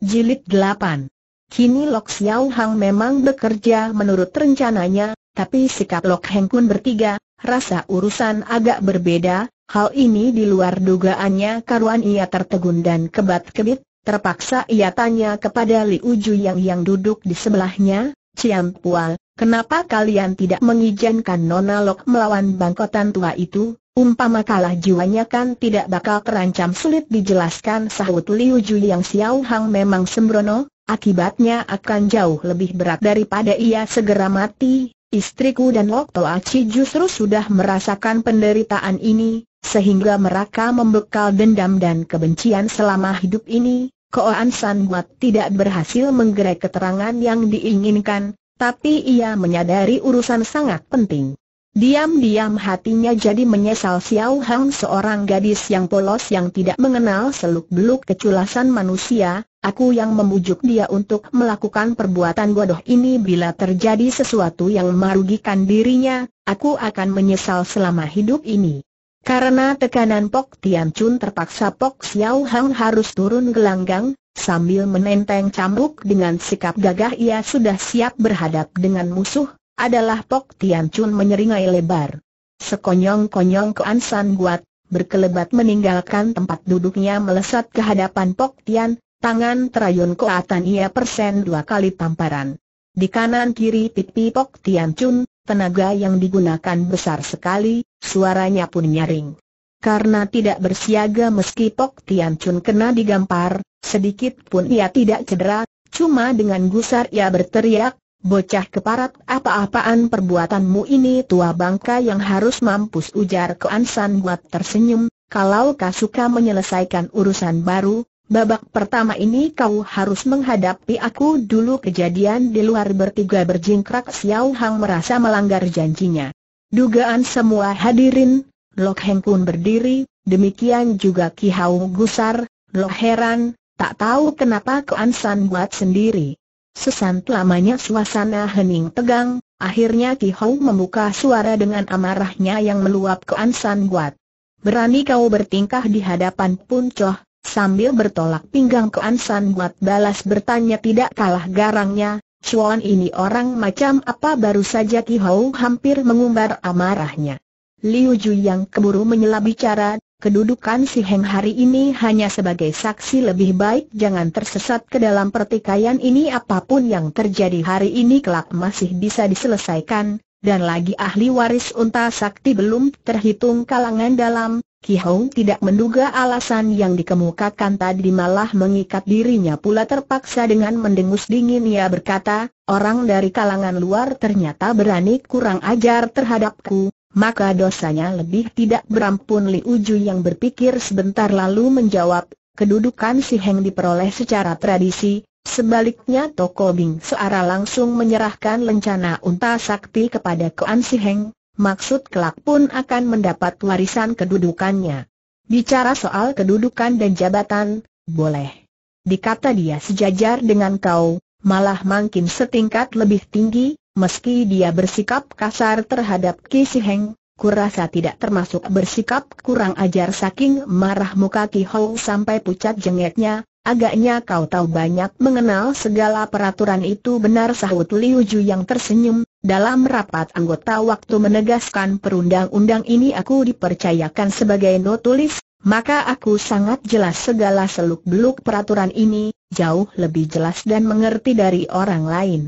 Jilid 8 Kini Lok Xiao Hang memang bekerja menurut rencananya, tapi sikap Lok Heng Kun bertiga, rasa urusan agak berbeda, hal ini di luar dugaannya karuan ia tertegun dan kebat-kebit, terpaksa ia tanya kepada Li Uju yang yang duduk di sebelahnya, Ciam Pual, Kenapa kalian tidak mengizinkan Nona Lok melawan bangkotan tua itu? Umpama kalah jiwanya kan tidak bakal terancam sulit dijelaskan sahut Liu Ju yang Xiao Hang memang sembrono, akibatnya akan jauh lebih berat daripada ia segera mati. Istriku dan Lok Toa Chi justru sudah merasakan penderitaan ini, sehingga mereka membekal dendam dan kebencian selama hidup ini. Koan San Buat tidak berhasil menggerai keterangan yang diinginkan, tapi ia menyadari urusan sangat penting. Diam-diam hatinya jadi menyesal Xiao Hang seorang gadis yang polos yang tidak mengenal seluk-beluk keculasan manusia, aku yang membujuk dia untuk melakukan perbuatan bodoh ini bila terjadi sesuatu yang merugikan dirinya, aku akan menyesal selama hidup ini. Karena tekanan Pok Tian Chun terpaksa Pok Xiao Hang harus turun gelanggang, Sambil menenteng cambuk dengan sikap gagah ia sudah siap berhadap dengan musuh, adalah Pok Tian Chun menyeringai lebar. Sekonyong-konyong ke Ansan Guat, berkelebat meninggalkan tempat duduknya melesat ke hadapan Pok Tian, tangan terayun koatan ia persen dua kali tamparan. Di kanan kiri pipi Pok Tian Chun, tenaga yang digunakan besar sekali, suaranya pun nyaring karena tidak bersiaga meski Pok Tian Chun kena digampar, sedikit pun ia tidak cedera, cuma dengan gusar ia berteriak, Bocah keparat apa-apaan perbuatanmu ini tua bangka yang harus mampus ujar ke Ansan buat tersenyum, kalau kau suka menyelesaikan urusan baru, babak pertama ini kau harus menghadapi aku dulu kejadian di luar bertiga berjingkrak Xiao Hang merasa melanggar janjinya. Dugaan semua hadirin, Lok Heng pun berdiri, demikian juga Ki Hau Gusar, Lok Heran, tak tahu kenapa Kuan San buat sendiri. Sesant lamanya suasana hening tegang, akhirnya Ki Hau membuka suara dengan amarahnya yang meluap Kuan San buat. Berani kau bertingkah di hadapan Pun Choh, sambil bertolak pinggang Kuan San buat balas bertanya tidak kalah garangnya, Cuan ini orang macam apa baru saja Ki Hau hampir mengumbar amarahnya. Liu Ju yang keburu menyela bicara, kedudukan si Heng hari ini hanya sebagai saksi lebih baik jangan tersesat ke dalam pertikaian ini apapun yang terjadi hari ini kelak masih bisa diselesaikan, dan lagi ahli waris unta sakti belum terhitung kalangan dalam, Ki Hong tidak menduga alasan yang dikemukakan tadi malah mengikat dirinya pula terpaksa dengan mendengus dingin ia berkata, orang dari kalangan luar ternyata berani kurang ajar terhadapku, maka dosanya lebih tidak berampun Li Uju yang berpikir sebentar lalu menjawab, kedudukan si Heng diperoleh secara tradisi, sebaliknya Toko Bing Seara langsung menyerahkan lencana unta sakti kepada Koan Si Heng, maksud kelak pun akan mendapat warisan kedudukannya. Bicara soal kedudukan dan jabatan, boleh. Dikata dia sejajar dengan kau, malah makin setingkat lebih tinggi, meski dia bersikap kasar terhadap Ki Si Heng, kurasa tidak termasuk bersikap kurang ajar saking marah muka Ki Hou sampai pucat jengeknya, agaknya kau tahu banyak mengenal segala peraturan itu benar sahut Liu Ju yang tersenyum, dalam rapat anggota waktu menegaskan perundang-undang ini aku dipercayakan sebagai notulis, maka aku sangat jelas segala seluk-beluk peraturan ini, jauh lebih jelas dan mengerti dari orang lain.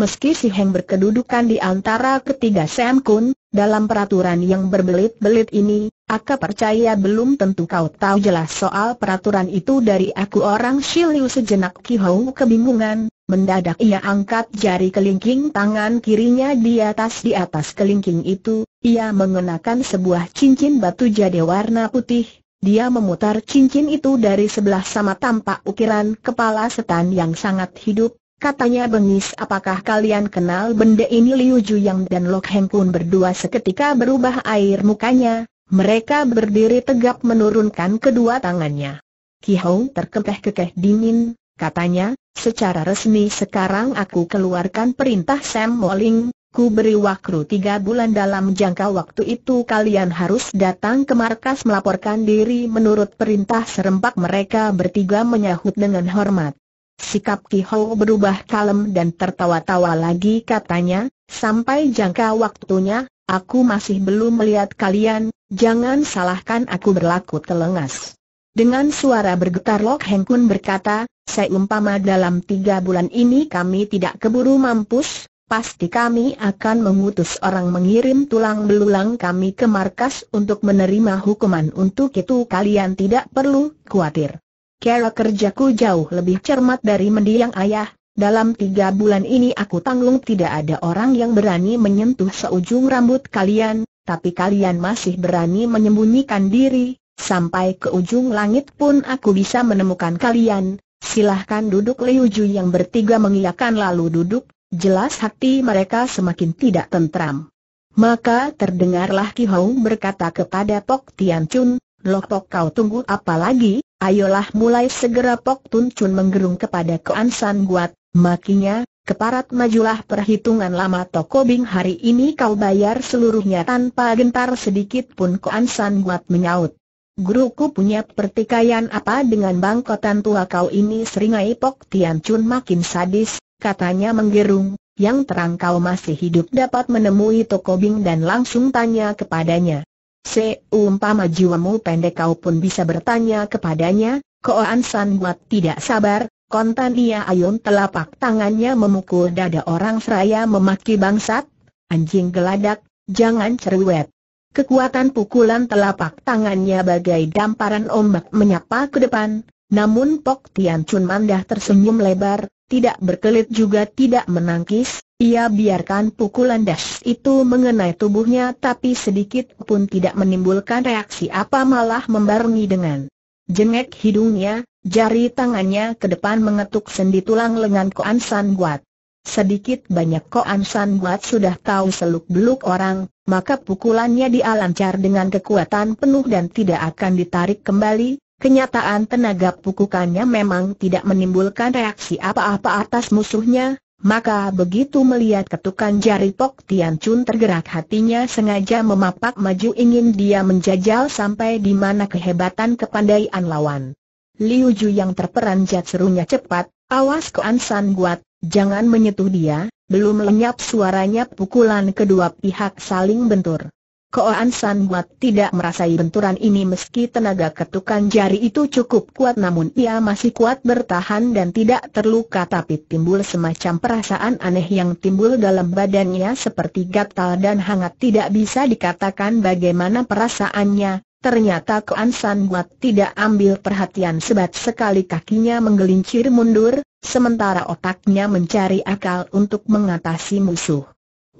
Meski si Heng berkedudukan di antara ketiga Sam Kun, dalam peraturan yang berbelit-belit ini, aku percaya belum tentu kau tahu jelas soal peraturan itu dari aku orang Shiliu sejenak Ki Hou kebingungan, mendadak ia angkat jari kelingking tangan kirinya di atas di atas kelingking itu, ia mengenakan sebuah cincin batu jade warna putih, dia memutar cincin itu dari sebelah sama tampak ukiran kepala setan yang sangat hidup, Katanya bengis apakah kalian kenal benda ini Liu yang dan Lok Heng pun berdua seketika berubah air mukanya, mereka berdiri tegap menurunkan kedua tangannya. Ki Hou terkekeh-kekeh dingin, katanya, secara resmi sekarang aku keluarkan perintah Sam Moling, ku beri waktu tiga bulan dalam jangka waktu itu kalian harus datang ke markas melaporkan diri menurut perintah serempak mereka bertiga menyahut dengan hormat. Sikap Ki Hou berubah kalem dan tertawa-tawa lagi katanya, sampai jangka waktunya, aku masih belum melihat kalian, jangan salahkan aku berlaku telengas. Dengan suara bergetar Lok Heng Kun berkata, umpama dalam tiga bulan ini kami tidak keburu mampus, pasti kami akan mengutus orang mengirim tulang belulang kami ke markas untuk menerima hukuman untuk itu kalian tidak perlu khawatir. Kera kerjaku jauh lebih cermat dari mendiang ayah, dalam tiga bulan ini aku tanggung tidak ada orang yang berani menyentuh seujung rambut kalian, tapi kalian masih berani menyembunyikan diri, sampai ke ujung langit pun aku bisa menemukan kalian, silahkan duduk Liu Ju yang bertiga mengiyakan lalu duduk, jelas hati mereka semakin tidak tentram. Maka terdengarlah Ki Hou berkata kepada Pok Tian Chun, Loh Pok kau tunggu apa lagi? Ayolah mulai segera Pok Tun Chun menggerung kepada Koan San Guat, makinya, keparat majulah perhitungan lama toko Bing hari ini kau bayar seluruhnya tanpa gentar sedikit pun Koan San Guat menyaut. Guruku punya pertikaian apa dengan bangkotan tua kau ini seringai Pok Tian Chun makin sadis, katanya menggerung, yang terang kau masih hidup dapat menemui toko Bing dan langsung tanya kepadanya. Seumpama jiwamu pendek kau pun bisa bertanya kepadanya, Koan San buat tidak sabar, Kontan ia ayun telapak tangannya memukul dada orang seraya memaki bangsat, anjing geladak, jangan cerewet. Kekuatan pukulan telapak tangannya bagai damparan ombak menyapa ke depan, namun Pok Tian Chun mandah tersenyum lebar, tidak berkelit juga tidak menangkis, ia biarkan pukulan dash itu mengenai tubuhnya tapi sedikit pun tidak menimbulkan reaksi apa malah membarengi dengan jengek hidungnya, jari tangannya ke depan mengetuk sendi tulang lengan Koan San Guat. Sedikit banyak Koan San Guat sudah tahu seluk-beluk orang, maka pukulannya dialancar dengan kekuatan penuh dan tidak akan ditarik kembali, Kenyataan tenaga pukukannya memang tidak menimbulkan reaksi apa-apa atas musuhnya, maka begitu melihat ketukan jari Pok Tian Chun tergerak hatinya sengaja memapak maju ingin dia menjajal sampai di mana kehebatan kepandaian lawan. Liu Ju yang terperanjat serunya cepat, awas ke Ansan Guat, jangan menyentuh dia, belum lenyap suaranya pukulan kedua pihak saling bentur. Koan San Buat tidak merasai benturan ini meski tenaga ketukan jari itu cukup kuat namun ia masih kuat bertahan dan tidak terluka tapi timbul semacam perasaan aneh yang timbul dalam badannya seperti gatal dan hangat tidak bisa dikatakan bagaimana perasaannya. Ternyata Koan San Buat tidak ambil perhatian sebat sekali kakinya menggelincir mundur, sementara otaknya mencari akal untuk mengatasi musuh.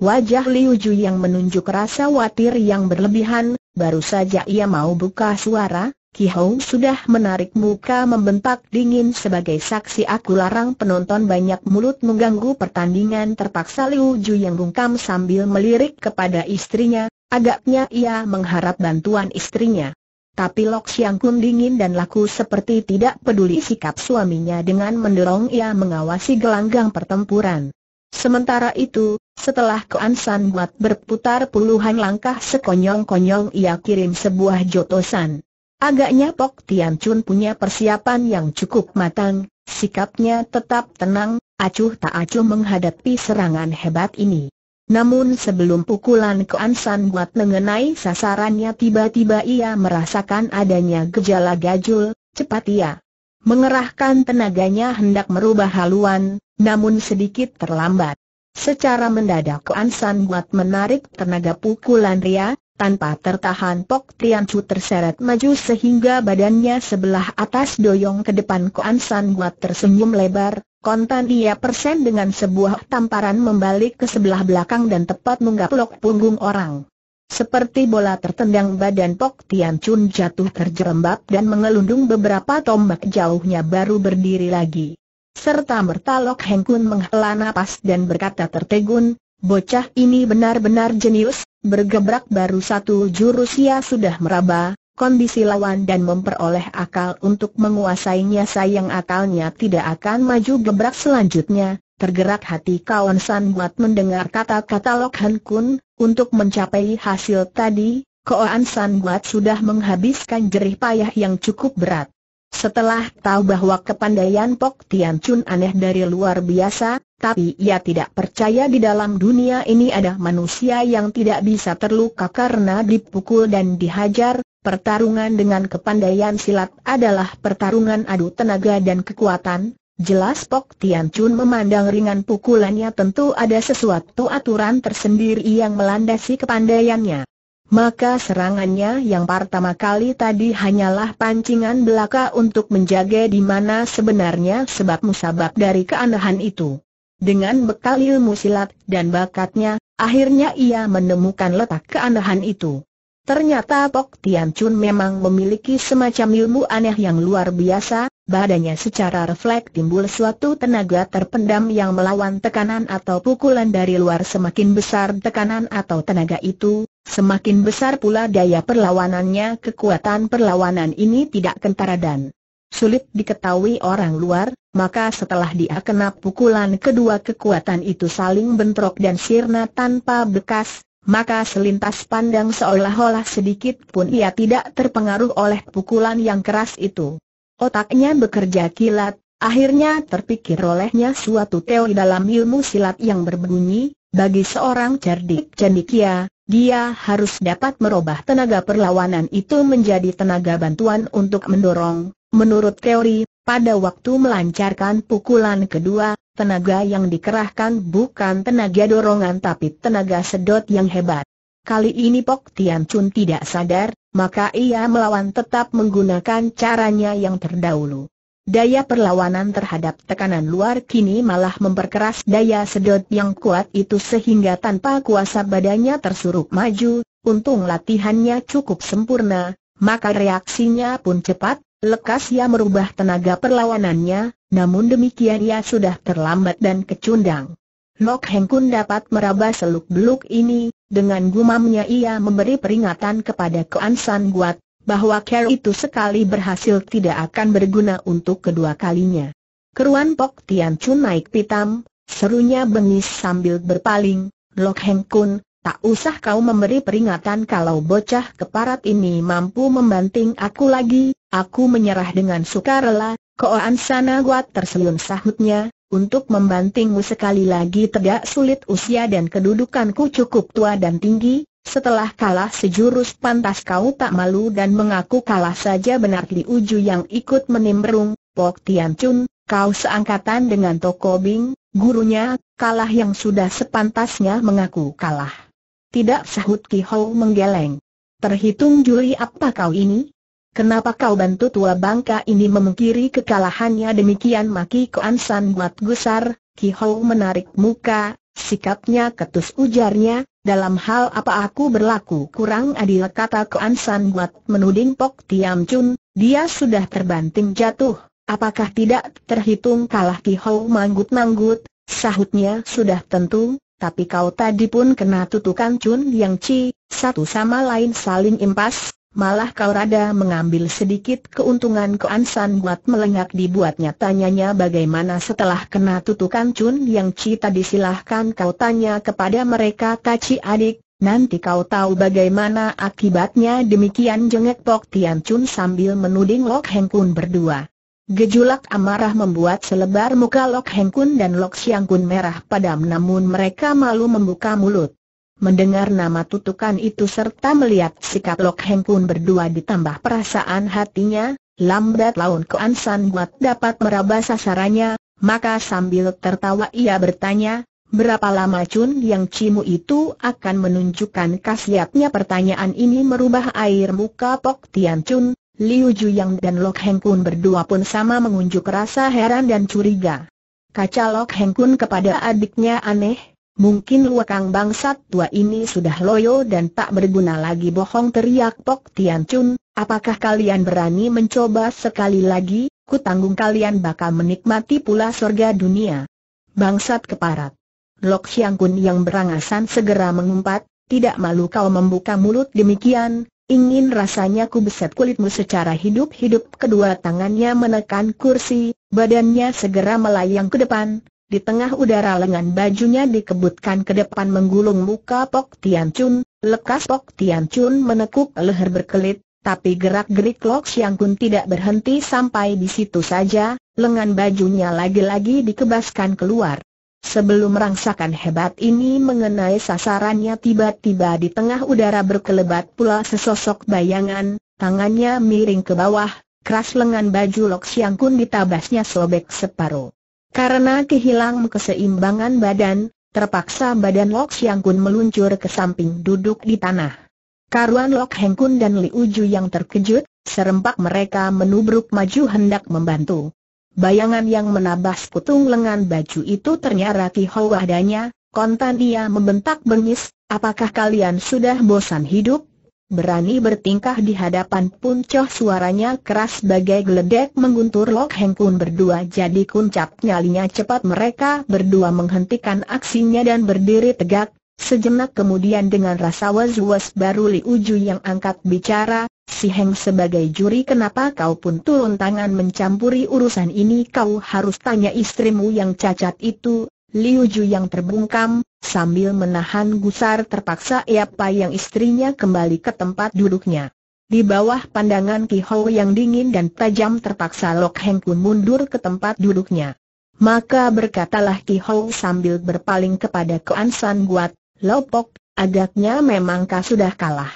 Wajah Liu Ju yang menunjuk rasa khawatir yang berlebihan, baru saja ia mau buka suara, Ki Hong sudah menarik muka membentak dingin sebagai saksi aku larang penonton banyak mulut mengganggu pertandingan terpaksa Liu Ju yang bungkam sambil melirik kepada istrinya, agaknya ia mengharap bantuan istrinya. Tapi Lok Siang Kun dingin dan laku seperti tidak peduli sikap suaminya dengan mendorong ia mengawasi gelanggang pertempuran. Sementara itu, setelah Koan San Buat berputar puluhan langkah sekonyong-konyong ia kirim sebuah jotosan. Agaknya Pok Tian Chun punya persiapan yang cukup matang, sikapnya tetap tenang, acuh tak acuh menghadapi serangan hebat ini. Namun sebelum pukulan Koan San buat mengenai sasarannya tiba-tiba ia merasakan adanya gejala gajul, cepat ia mengerahkan tenaganya hendak merubah haluan, namun sedikit terlambat. Secara mendadak Kuan buat menarik tenaga pukulan Ria, tanpa tertahan Pok Tian terseret maju sehingga badannya sebelah atas doyong ke depan Kuan buat tersenyum lebar, kontan ia persen dengan sebuah tamparan membalik ke sebelah belakang dan tepat menggaplok punggung orang. Seperti bola tertendang badan Pok Tian jatuh terjerembab dan mengelundung beberapa tombak jauhnya baru berdiri lagi serta mertalok Hengkun menghela napas dan berkata tertegun, bocah ini benar-benar jenius, bergebrak baru satu jurus ia sudah meraba, kondisi lawan dan memperoleh akal untuk menguasainya sayang akalnya tidak akan maju gebrak selanjutnya. Tergerak hati kawan San guat mendengar kata-kata Lok Han Kun, untuk mencapai hasil tadi, Koan San guat sudah menghabiskan jerih payah yang cukup berat. Setelah tahu bahwa kepandaian Pok Tian Chun aneh dari luar biasa, tapi ia tidak percaya di dalam dunia ini ada manusia yang tidak bisa terluka karena dipukul dan dihajar, pertarungan dengan kepandaian silat adalah pertarungan adu tenaga dan kekuatan, jelas Pok Tian Chun memandang ringan pukulannya tentu ada sesuatu aturan tersendiri yang melandasi kepandaiannya maka serangannya yang pertama kali tadi hanyalah pancingan belaka untuk menjaga di mana sebenarnya sebab musabab dari keanehan itu. Dengan bekal ilmu silat dan bakatnya, akhirnya ia menemukan letak keanehan itu. Ternyata Pok Tian Chun memang memiliki semacam ilmu aneh yang luar biasa, badannya secara refleks timbul suatu tenaga terpendam yang melawan tekanan atau pukulan dari luar semakin besar tekanan atau tenaga itu, Semakin besar pula daya perlawanannya kekuatan perlawanan ini tidak kentara dan sulit diketahui orang luar, maka setelah dia kena pukulan kedua kekuatan itu saling bentrok dan sirna tanpa bekas, maka selintas pandang seolah-olah sedikit pun ia tidak terpengaruh oleh pukulan yang keras itu. Otaknya bekerja kilat, akhirnya terpikir olehnya suatu teori dalam ilmu silat yang berbunyi, bagi seorang cerdik cendikia, dia harus dapat merubah tenaga perlawanan itu menjadi tenaga bantuan untuk mendorong. Menurut teori, pada waktu melancarkan pukulan kedua, tenaga yang dikerahkan bukan tenaga dorongan tapi tenaga sedot yang hebat. Kali ini Pok Tian Chun tidak sadar, maka ia melawan tetap menggunakan caranya yang terdahulu. Daya perlawanan terhadap tekanan luar kini malah memperkeras daya sedot yang kuat itu sehingga tanpa kuasa badannya tersurup maju, untung latihannya cukup sempurna, maka reaksinya pun cepat, lekas ia merubah tenaga perlawanannya, namun demikian ia sudah terlambat dan kecundang. Lok Heng Kun dapat meraba seluk-beluk ini, dengan gumamnya ia memberi peringatan kepada Kuan San Guat bahwa care itu sekali berhasil tidak akan berguna untuk kedua kalinya. Keruan Pok Tian Chun naik pitam, serunya bengis sambil berpaling, Lok Heng Kun, tak usah kau memberi peringatan kalau bocah keparat ini mampu membanting aku lagi, aku menyerah dengan sukarela, koan sana guat tersenyum sahutnya, untuk membantingmu sekali lagi tidak sulit usia dan kedudukanku cukup tua dan tinggi, setelah kalah sejurus pantas kau tak malu dan mengaku kalah saja benar Li Uju yang ikut menimbrung, Pok Tian Chun, kau seangkatan dengan Toko Bing, gurunya, kalah yang sudah sepantasnya mengaku kalah. Tidak sahut Ki Hou menggeleng. Terhitung juli apa kau ini? Kenapa kau bantu tua bangka ini memungkiri kekalahannya demikian maki Koan San Guat gusar, Ki Hou menarik muka, Sikapnya ketus ujarnya, dalam hal apa aku berlaku kurang adil kata Kuan San buat menuding Pok Tiam Chun, dia sudah terbanting jatuh. Apakah tidak terhitung kalah Ki Hou manggut-manggut, sahutnya sudah tentu, tapi kau tadi pun kena tutukan Chun Yang Chi, satu sama lain saling impas, Malah kau rada mengambil sedikit keuntungan keansan buat melengak dibuatnya tanyanya bagaimana setelah kena tutukan Chun yang cita disilahkan kau tanya kepada mereka taci adik, nanti kau tahu bagaimana akibatnya demikian jengek Pok Tian Chun sambil menuding Lok Heng Kun berdua. gejulak amarah membuat selebar muka Lok Heng Kun dan Lok Siang Kun merah padam namun mereka malu membuka mulut. Mendengar nama tutukan itu serta melihat sikap Lok Heng Kun berdua ditambah perasaan hatinya, lambat laun Kuan San buat dapat meraba sasarannya, maka sambil tertawa ia bertanya, berapa lama Chun Yang Cimu itu akan menunjukkan khasiatnya pertanyaan ini merubah air muka Pok Tian Chun, Liu Ju yang dan Lok Heng Kun berdua pun sama mengunjuk rasa heran dan curiga. Kaca Lok Heng Kun kepada adiknya aneh, Mungkin luakang bangsat tua ini sudah loyo dan tak berguna lagi bohong teriak Pok Tian Chun, apakah kalian berani mencoba sekali lagi, ku tanggung kalian bakal menikmati pula surga dunia. Bangsat keparat. Lok Siang Kun yang berangasan segera mengumpat, tidak malu kau membuka mulut demikian, ingin rasanya ku beset kulitmu secara hidup-hidup kedua tangannya menekan kursi, badannya segera melayang ke depan, di tengah udara lengan bajunya dikebutkan ke depan menggulung muka Pok Tian Chun, lekas Pok Tian Chun menekuk leher berkelit, tapi gerak-gerik Lok Siang Kun tidak berhenti sampai di situ saja, lengan bajunya lagi-lagi dikebaskan keluar. Sebelum rangsakan hebat ini mengenai sasarannya tiba-tiba di tengah udara berkelebat pula sesosok bayangan, tangannya miring ke bawah, keras lengan baju Lok Siang Kun ditabasnya sobek separuh. Karena kehilangan keseimbangan badan, terpaksa badan Lok Siang Kun meluncur ke samping duduk di tanah. Karuan Lok Heng Kun dan Li Uju yang terkejut, serempak mereka menubruk maju hendak membantu. Bayangan yang menabas putung lengan baju itu ternyata Ti adanya, kontan dia membentak bengis, apakah kalian sudah bosan hidup? berani bertingkah di hadapan puncoh suaranya keras bagai geledek mengguntur Lok Heng Kun berdua jadi kuncap nyalinya cepat mereka berdua menghentikan aksinya dan berdiri tegak, sejenak kemudian dengan rasa was-was baru Li Uju yang angkat bicara, si Heng sebagai juri kenapa kau pun turun tangan mencampuri urusan ini kau harus tanya istrimu yang cacat itu, Liu Ju yang terbungkam, sambil menahan gusar terpaksa ia payang istrinya kembali ke tempat duduknya. Di bawah pandangan Ki Hou yang dingin dan tajam terpaksa Lok Heng pun mundur ke tempat duduknya. Maka berkatalah Ki Hou sambil berpaling kepada Kuan San Guat, Lopok, agaknya memang kau sudah kalah.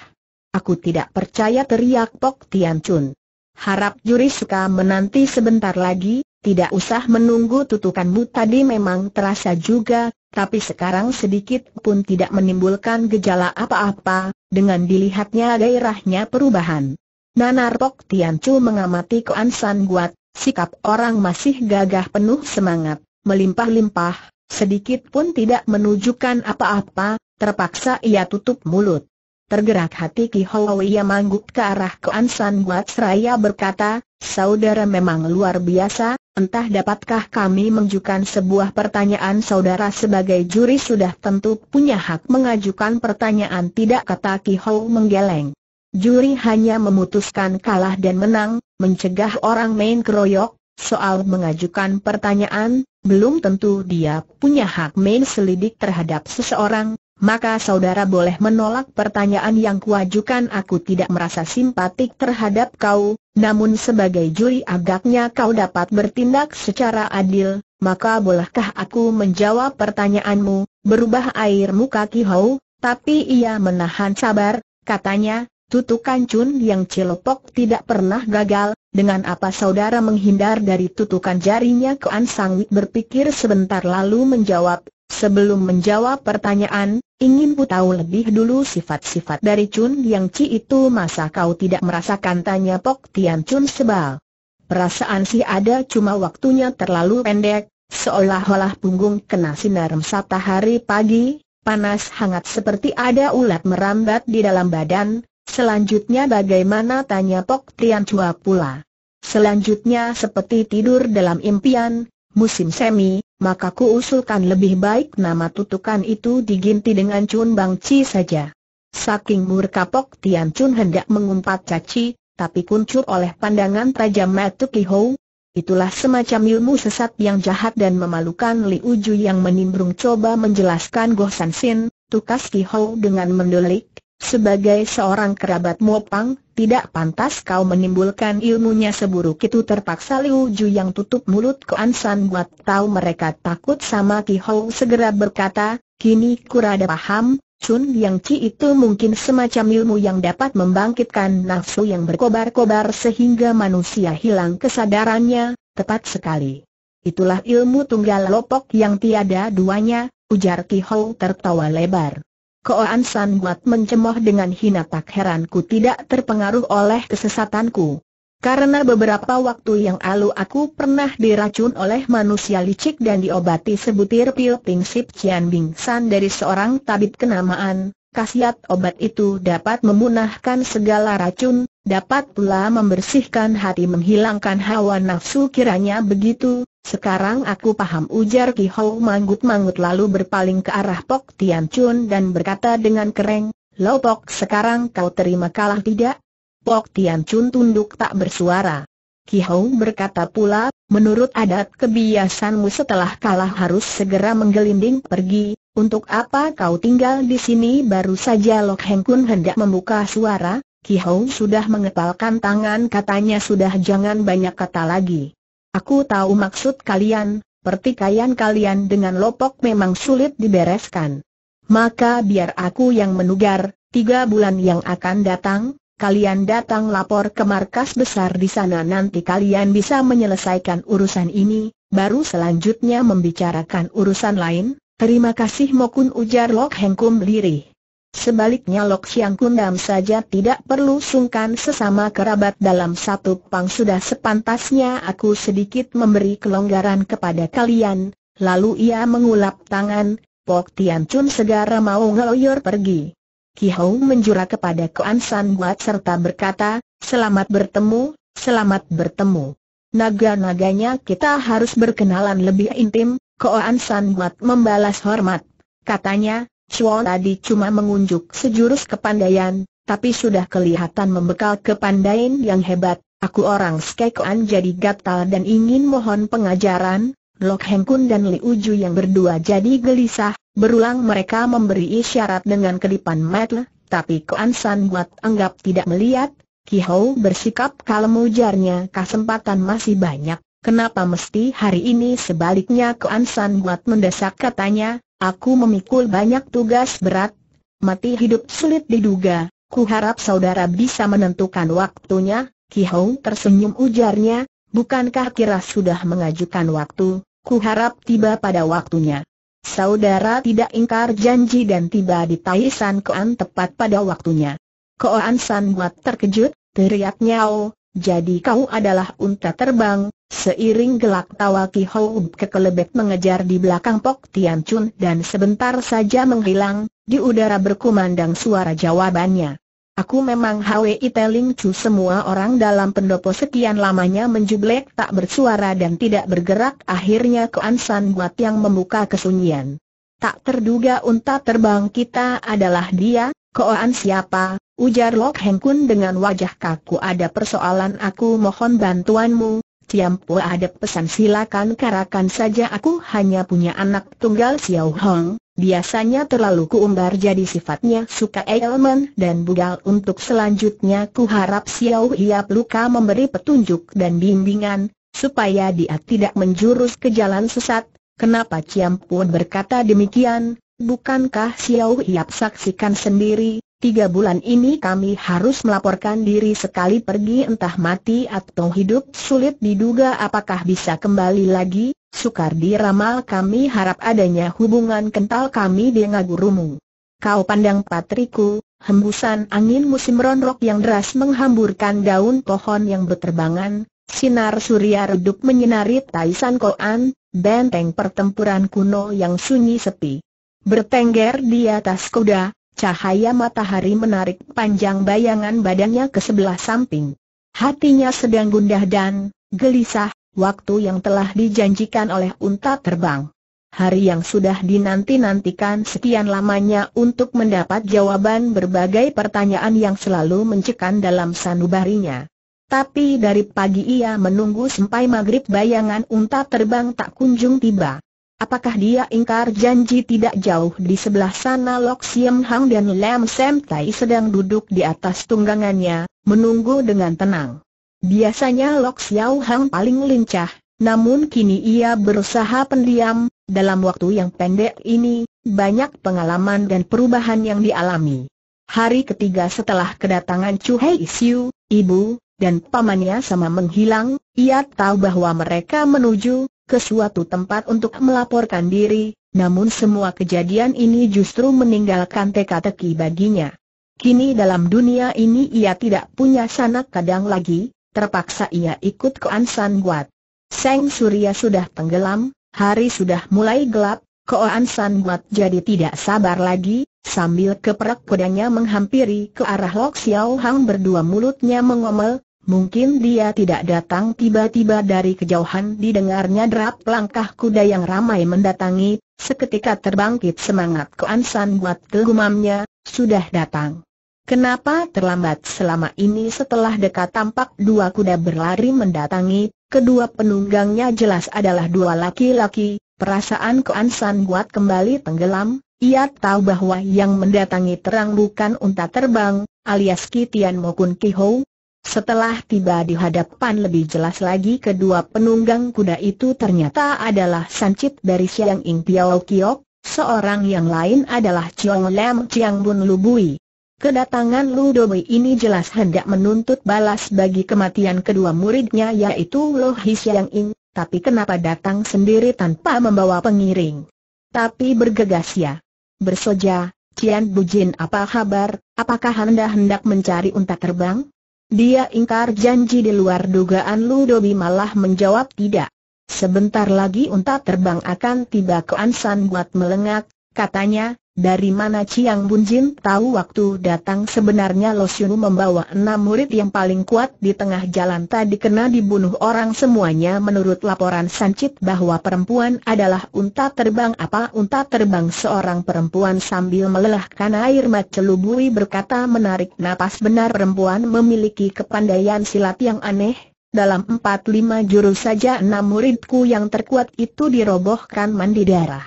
Aku tidak percaya teriak Pok Tian Chun. Harap juri suka menanti sebentar lagi, tidak usah menunggu tutukanmu tadi memang terasa juga, tapi sekarang sedikit pun tidak menimbulkan gejala apa-apa, dengan dilihatnya gairahnya perubahan. Nanar Pok Tiancu mengamati Koan San Guat, sikap orang masih gagah penuh semangat, melimpah-limpah, sedikit pun tidak menunjukkan apa-apa, terpaksa ia tutup mulut. Tergerak hati Ki Houwei mangguk ke arah Koan San Guat seraya berkata, Saudara memang luar biasa, Entah dapatkah kami mengajukan sebuah pertanyaan saudara sebagai juri sudah tentu punya hak mengajukan pertanyaan tidak kata Ki Hou menggeleng. Juri hanya memutuskan kalah dan menang, mencegah orang main keroyok, soal mengajukan pertanyaan, belum tentu dia punya hak main selidik terhadap seseorang, maka saudara boleh menolak pertanyaan yang kuajukan aku tidak merasa simpatik terhadap kau, namun sebagai juri agaknya kau dapat bertindak secara adil, maka bolehkah aku menjawab pertanyaanmu, berubah air muka Hou, tapi ia menahan sabar, katanya, tutukan cun yang celopok tidak pernah gagal, dengan apa saudara menghindar dari tutukan jarinya Sang Sangwit berpikir sebentar lalu menjawab, Sebelum menjawab pertanyaan, ingin ku tahu lebih dulu sifat-sifat dari Chun Yang Chi itu masa kau tidak merasakan tanya Pok Tian Chun sebal. Perasaan sih ada cuma waktunya terlalu pendek, seolah-olah punggung kena sinar matahari pagi, panas hangat seperti ada ulat merambat di dalam badan, selanjutnya bagaimana tanya Pok Tian Chua pula. Selanjutnya seperti tidur dalam impian, musim semi, maka ku usulkan lebih baik nama tutukan itu diganti dengan Chun Bang Chi saja. Saking murka Pok Tian Chun hendak mengumpat caci, tapi kuncur oleh pandangan tajam Matu Ki Hou. Itulah semacam ilmu sesat yang jahat dan memalukan Li Uju yang menimbrung coba menjelaskan Goh San Sin, tukas Ki Hou dengan mendelik, sebagai seorang kerabat Mopang, tidak pantas kau menimbulkan ilmunya seburuk itu terpaksa Liu Ju yang tutup mulut ke Ansan buat tahu mereka takut sama Ki Hou segera berkata, kini kurada paham, Chun Yang Chi itu mungkin semacam ilmu yang dapat membangkitkan nafsu yang berkobar-kobar sehingga manusia hilang kesadarannya, tepat sekali. Itulah ilmu tunggal lopok yang tiada duanya, ujar Ki Hou tertawa lebar. Koan San Buat mencemoh dengan hina tak heranku tidak terpengaruh oleh kesesatanku. Karena beberapa waktu yang lalu aku pernah diracun oleh manusia licik dan diobati sebutir pil Sip Cian Bing San dari seorang tabib kenamaan, khasiat obat itu dapat memunahkan segala racun, dapat pula membersihkan hati menghilangkan hawa nafsu kiranya begitu, sekarang aku paham ujar Ki Hou manggut-manggut lalu berpaling ke arah Pok Tian Chun dan berkata dengan kereng, Lo Pok sekarang kau terima kalah tidak? Pok Tian Chun tunduk tak bersuara. Ki Hou berkata pula, menurut adat kebiasaanmu setelah kalah harus segera menggelinding pergi, untuk apa kau tinggal di sini baru saja Lok Heng Kun hendak membuka suara, Ki Hou sudah mengepalkan tangan katanya sudah jangan banyak kata lagi. Aku tahu maksud kalian, pertikaian kalian dengan Lopok memang sulit dibereskan. Maka biar aku yang menugar, tiga bulan yang akan datang, kalian datang lapor ke markas besar di sana nanti kalian bisa menyelesaikan urusan ini, baru selanjutnya membicarakan urusan lain. Terima kasih Mokun ujar Lok Hengkum lirih. Sebaliknya Lok Siang Kundam saja tidak perlu sungkan sesama kerabat dalam satu pang sudah sepantasnya aku sedikit memberi kelonggaran kepada kalian. Lalu ia mengulap tangan, Pok Tian Chun segera mau ngeloyor pergi. Ki Hau menjura kepada Kuan San Buat serta berkata, selamat bertemu, selamat bertemu. Naga-naganya kita harus berkenalan lebih intim, Kuan San Buat membalas hormat. Katanya, Chuan tadi cuma mengunjuk sejurus kepandaian, tapi sudah kelihatan membekal kepandaian yang hebat. Aku orang Skekoan jadi gatal dan ingin mohon pengajaran, Lok Heng dan Li Uju yang berdua jadi gelisah, berulang mereka memberi isyarat dengan kedipan mata, tapi Koan San buat anggap tidak melihat, Ki Hou bersikap kalem ujarnya kesempatan masih banyak, kenapa mesti hari ini sebaliknya Koan San buat mendesak katanya, Aku memikul banyak tugas berat, mati hidup sulit diduga, ku harap saudara bisa menentukan waktunya, Ki Hong tersenyum ujarnya, bukankah kira sudah mengajukan waktu, ku harap tiba pada waktunya. Saudara tidak ingkar janji dan tiba di Taisan Koan tepat pada waktunya. Koan San buat terkejut, teriak nyao, jadi kau adalah unta terbang, Seiring gelak tawa Ki Hou kekelebet mengejar di belakang Pok Tian Chun dan sebentar saja menghilang, di udara berkumandang suara jawabannya. Aku memang Hwi Teling Chu semua orang dalam pendopo sekian lamanya menjublek tak bersuara dan tidak bergerak akhirnya keansan buat yang membuka kesunyian. Tak terduga unta terbang kita adalah dia, koan siapa, ujar Lok Heng Kun dengan wajah kaku ada persoalan aku mohon bantuanmu, Tiam Po ada pesan silakan karakan saja aku hanya punya anak tunggal Xiao Hong, biasanya terlalu kuumbar jadi sifatnya suka elemen dan bugal untuk selanjutnya ku harap Xiao Hiap Luka memberi petunjuk dan bimbingan, supaya dia tidak menjurus ke jalan sesat. Kenapa Ciam berkata demikian, bukankah Xiao Hiap saksikan sendiri, Tiga bulan ini kami harus melaporkan diri sekali pergi entah mati atau hidup sulit diduga apakah bisa kembali lagi, sukar diramal kami harap adanya hubungan kental kami dengan gurumu. Kau pandang patriku, hembusan angin musim ronrok yang deras menghamburkan daun pohon yang berterbangan, sinar surya redup menyinari Taisan Koan, benteng pertempuran kuno yang sunyi sepi. Bertengger di atas kuda, Cahaya matahari menarik panjang bayangan badannya ke sebelah samping. Hatinya sedang gundah dan gelisah, waktu yang telah dijanjikan oleh unta terbang. Hari yang sudah dinanti-nantikan sekian lamanya untuk mendapat jawaban berbagai pertanyaan yang selalu mencekam dalam sanubarinya. Tapi dari pagi ia menunggu sampai maghrib bayangan unta terbang tak kunjung tiba. Apakah dia ingkar janji tidak jauh di sebelah sana Lok Siem Hang dan Lam Sam Tai sedang duduk di atas tunggangannya, menunggu dengan tenang. Biasanya Lok Xiao Hang paling lincah, namun kini ia berusaha pendiam, dalam waktu yang pendek ini, banyak pengalaman dan perubahan yang dialami. Hari ketiga setelah kedatangan Chu Hei Siu, ibu, dan pamannya sama menghilang, ia tahu bahwa mereka menuju ke suatu tempat untuk melaporkan diri, namun semua kejadian ini justru meninggalkan teka-teki baginya. Kini dalam dunia ini ia tidak punya sanak kadang lagi, terpaksa ia ikut ke Ansan Guat. Seng Surya sudah tenggelam, hari sudah mulai gelap, ke Ansan Guat jadi tidak sabar lagi, sambil keperak kodanya menghampiri ke arah Lok Xiao Hang berdua mulutnya mengomel, Mungkin dia tidak datang tiba-tiba dari kejauhan didengarnya derap langkah kuda yang ramai mendatangi, seketika terbangkit semangat Koan San buat kegumamnya, sudah datang. Kenapa terlambat selama ini setelah dekat tampak dua kuda berlari mendatangi, kedua penunggangnya jelas adalah dua laki-laki, perasaan Koan San buat kembali tenggelam, ia tahu bahwa yang mendatangi terang bukan unta terbang, alias Kitian maupun Kihou, setelah tiba di hadapan lebih jelas lagi kedua penunggang kuda itu ternyata adalah Sancit dari Siang Ing Piao Kiok, seorang yang lain adalah Chiong Lam Chiang Bun Lubui. Kedatangan Ludoi ini jelas hendak menuntut balas bagi kematian kedua muridnya yaitu Lohi Hi Siang Ing, tapi kenapa datang sendiri tanpa membawa pengiring? Tapi bergegas ya. Bersoja, Cian Bujin apa kabar, apakah anda hendak mencari unta terbang? Dia ingkar janji di luar dugaan Ludobi malah menjawab tidak. Sebentar lagi unta terbang akan tiba ke Ansan buat melengak, katanya, dari mana Chiang Bunjin tahu waktu datang sebenarnya Lo Xiu membawa enam murid yang paling kuat di tengah jalan tadi kena dibunuh orang semuanya menurut laporan Sancit bahwa perempuan adalah unta terbang apa unta terbang seorang perempuan sambil melelahkan air mat celubui berkata menarik napas benar perempuan memiliki kepandaian silat yang aneh dalam empat lima jurus saja enam muridku yang terkuat itu dirobohkan mandi darah.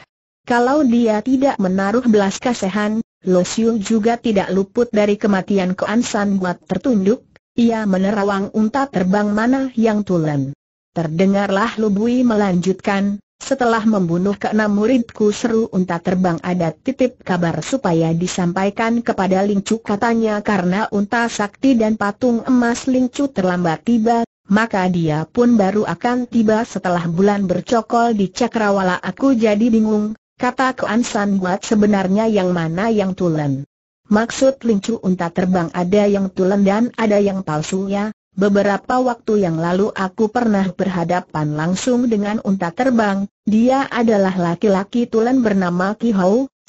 Kalau dia tidak menaruh belas kasihan, Lo Siu juga tidak luput dari kematian Koan San buat tertunduk, ia menerawang unta terbang mana yang tulen. Terdengarlah Lubui melanjutkan, setelah membunuh ke enam muridku seru unta terbang ada titip kabar supaya disampaikan kepada Lingcu katanya karena unta sakti dan patung emas Lingcu terlambat tiba, maka dia pun baru akan tiba setelah bulan bercokol di Cakrawala aku jadi bingung, Kata Kuan San buat sebenarnya yang mana yang tulen. Maksud lincu unta terbang ada yang tulen dan ada yang palsu ya. Beberapa waktu yang lalu aku pernah berhadapan langsung dengan unta terbang, dia adalah laki-laki tulen bernama Ki